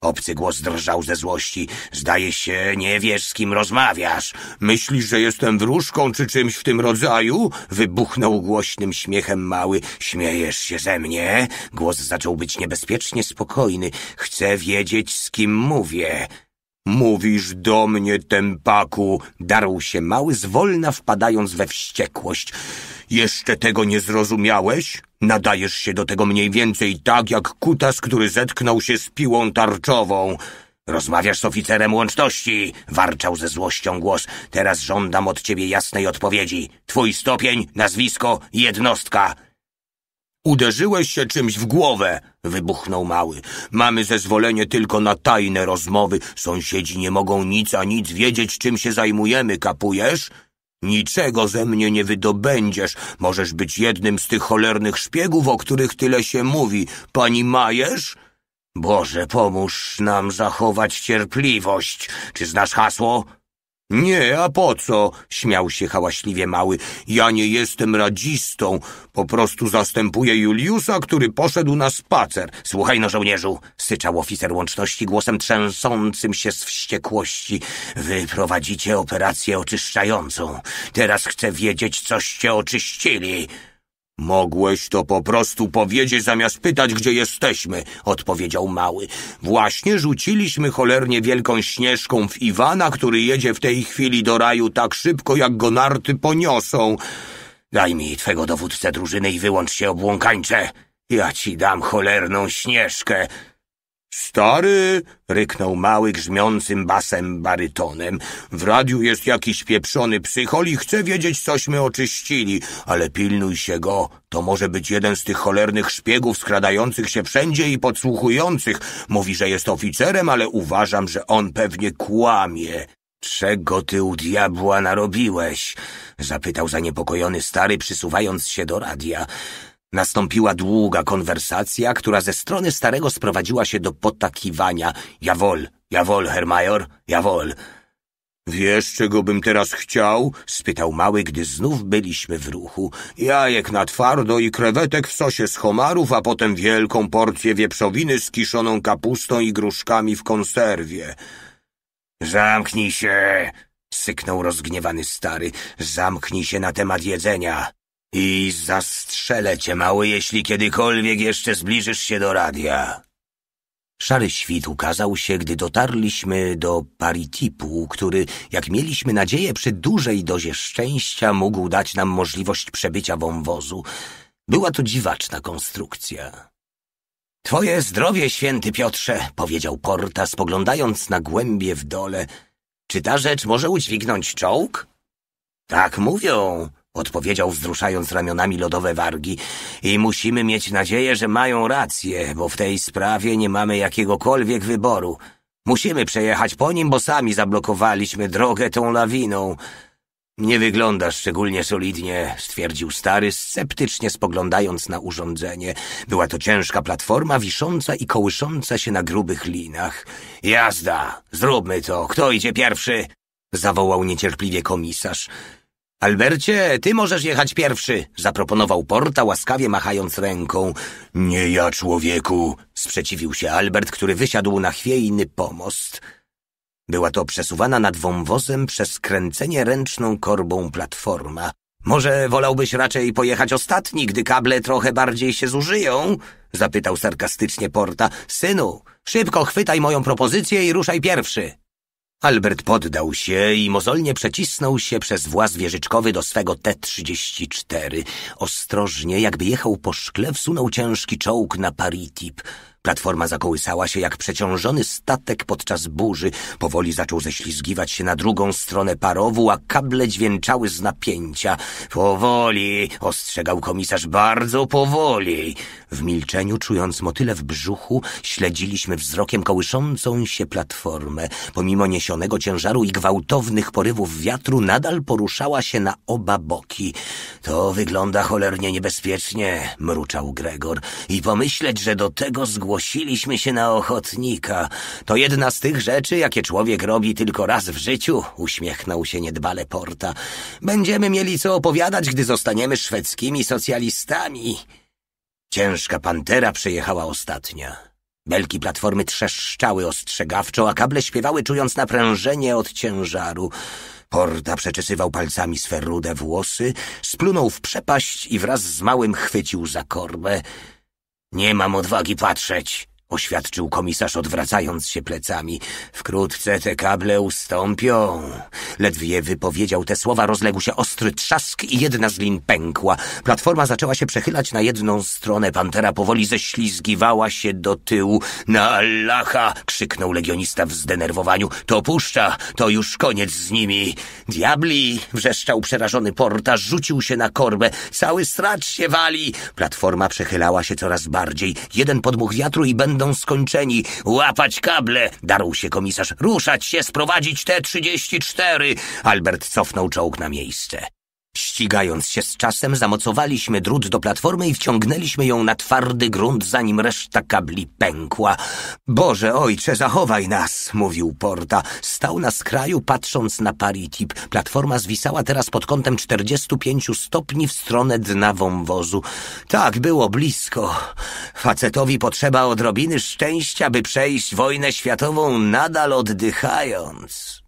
Obcy głos drżał ze złości. Zdaje się, nie wiesz, z kim rozmawiasz. Myślisz, że jestem wróżką czy czymś w tym rodzaju? Wybuchnął głośnym śmiechem mały. Śmiejesz się ze mnie? Głos zaczął być niebezpiecznie spokojny. Chcę wiedzieć, z kim mówię. Mówisz do mnie, tempaku? Darł się mały, zwolna wpadając we wściekłość. Jeszcze tego nie zrozumiałeś? Nadajesz się do tego mniej więcej tak, jak kutas, który zetknął się z piłą tarczową. Rozmawiasz z oficerem łączności, warczał ze złością głos. Teraz żądam od ciebie jasnej odpowiedzi. Twój stopień, nazwisko, jednostka. Uderzyłeś się czymś w głowę, wybuchnął mały. Mamy zezwolenie tylko na tajne rozmowy. Sąsiedzi nie mogą nic a nic wiedzieć, czym się zajmujemy, kapujesz? Niczego ze mnie nie wydobędziesz. Możesz być jednym z tych cholernych szpiegów, o których tyle się mówi. Pani Majesz? Boże, pomóż nam zachować cierpliwość. Czy znasz hasło? Nie, a po co? śmiał się hałaśliwie mały. Ja nie jestem radzistą. Po prostu zastępuję Juliusa, który poszedł na spacer. Słuchaj no, żołnierzu, syczał oficer łączności głosem trzęsącym się z wściekłości. Wy prowadzicie operację oczyszczającą. Teraz chcę wiedzieć, coście oczyścili. Mogłeś to po prostu powiedzieć zamiast pytać, gdzie jesteśmy, odpowiedział mały. Właśnie rzuciliśmy cholernie wielką śnieżką w Iwana, który jedzie w tej chwili do raju tak szybko, jak go narty poniosą. Daj mi twego dowódcę drużyny i wyłącz się obłąkańcze. Ja ci dam cholerną śnieżkę. Stary, ryknął mały grzmiącym basem barytonem. W radiu jest jakiś pieprzony psychol i chce wiedzieć, cośmy oczyścili, ale pilnuj się go. To może być jeden z tych cholernych szpiegów skradających się wszędzie i podsłuchujących. Mówi, że jest oficerem, ale uważam, że on pewnie kłamie. Czego ty u diabła narobiłeś? zapytał zaniepokojony stary, przysuwając się do radia. Nastąpiła długa konwersacja, która ze strony starego sprowadziła się do potakiwania. Jawol, jawol, major, jawol. Wiesz, czego bym teraz chciał? spytał mały, gdy znów byliśmy w ruchu. Jajek na twardo i krewetek w sosie z homarów, a potem wielką porcję wieprzowiny z kiszoną kapustą i gruszkami w konserwie. Zamknij się! syknął rozgniewany stary. Zamknij się na temat jedzenia. I zastrzelę cię, mały, jeśli kiedykolwiek jeszcze zbliżysz się do radia. Szary świt ukazał się, gdy dotarliśmy do paritipu, który, jak mieliśmy nadzieję, przy dużej dozie szczęścia mógł dać nam możliwość przebycia wąwozu. Była to dziwaczna konstrukcja. Twoje zdrowie, święty Piotrze, powiedział Porta, spoglądając na głębie w dole. Czy ta rzecz może udźwignąć czołg? Tak mówią, odpowiedział wzruszając ramionami lodowe wargi. I musimy mieć nadzieję, że mają rację, bo w tej sprawie nie mamy jakiegokolwiek wyboru. Musimy przejechać po nim, bo sami zablokowaliśmy drogę tą lawiną. Nie wygląda szczególnie solidnie, stwierdził stary, sceptycznie spoglądając na urządzenie. Była to ciężka platforma wisząca i kołysząca się na grubych linach. Jazda! Zróbmy to! Kto idzie pierwszy? zawołał niecierpliwie komisarz. Albercie, ty możesz jechać pierwszy, zaproponował Porta, łaskawie machając ręką. Nie ja, człowieku, sprzeciwił się Albert, który wysiadł na chwiejny pomost. Była to przesuwana nad wąwozem przez kręcenie ręczną korbą platforma. Może wolałbyś raczej pojechać ostatni, gdy kable trochę bardziej się zużyją? zapytał sarkastycznie Porta. Synu, szybko chwytaj moją propozycję i ruszaj pierwszy. Albert poddał się i mozolnie przecisnął się przez właz wieżyczkowy do swego T-34. Ostrożnie, jakby jechał po szkle, wsunął ciężki czołg na paritip. Platforma zakołysała się jak przeciążony statek podczas burzy. Powoli zaczął ześlizgiwać się na drugą stronę parowu, a kable dźwięczały z napięcia. Powoli, ostrzegał komisarz, bardzo powoli. W milczeniu, czując motyle w brzuchu, śledziliśmy wzrokiem kołyszącą się platformę. Pomimo niesionego ciężaru i gwałtownych porywów wiatru, nadal poruszała się na oba boki. To wygląda cholernie niebezpiecznie, mruczał Gregor. I pomyśleć, że do tego zgłosiliśmy się na ochotnika. To jedna z tych rzeczy, jakie człowiek robi tylko raz w życiu, uśmiechnął się niedbale Porta. Będziemy mieli co opowiadać, gdy zostaniemy szwedzkimi socjalistami. Ciężka pantera przejechała ostatnia. Belki platformy trzeszczały ostrzegawczo, a kable śpiewały, czując naprężenie od ciężaru. Porta przeczesywał palcami swe rude włosy, splunął w przepaść i wraz z małym chwycił za korbę. Nie mam odwagi patrzeć, oświadczył komisarz odwracając się plecami. Wkrótce te kable ustąpią. Ledwie wypowiedział te słowa, rozległ się ostry trzask i jedna z lin pękła. Platforma zaczęła się przechylać na jedną stronę. Pantera powoli ześlizgiwała się do tyłu. Na Allaha! krzyknął legionista w zdenerwowaniu. To puszcza, to już koniec z nimi. Diabli! wrzeszczał przerażony porta, rzucił się na korbę. Cały stracz się wali! Platforma przechylała się coraz bardziej. Jeden podmuch wiatru i będę będą skończeni. Łapać kable, darł się komisarz. Ruszać się, sprowadzić te trzydzieści cztery. Albert cofnął czołg na miejsce. Ścigając się z czasem, zamocowaliśmy drut do platformy i wciągnęliśmy ją na twardy grunt, zanim reszta kabli pękła. Boże ojcze, zachowaj nas, mówił Porta. Stał na skraju, patrząc na paritip. Platforma zwisała teraz pod kątem 45 stopni w stronę dna wąwozu. Tak, było blisko. Facetowi potrzeba odrobiny szczęścia, by przejść wojnę światową nadal oddychając.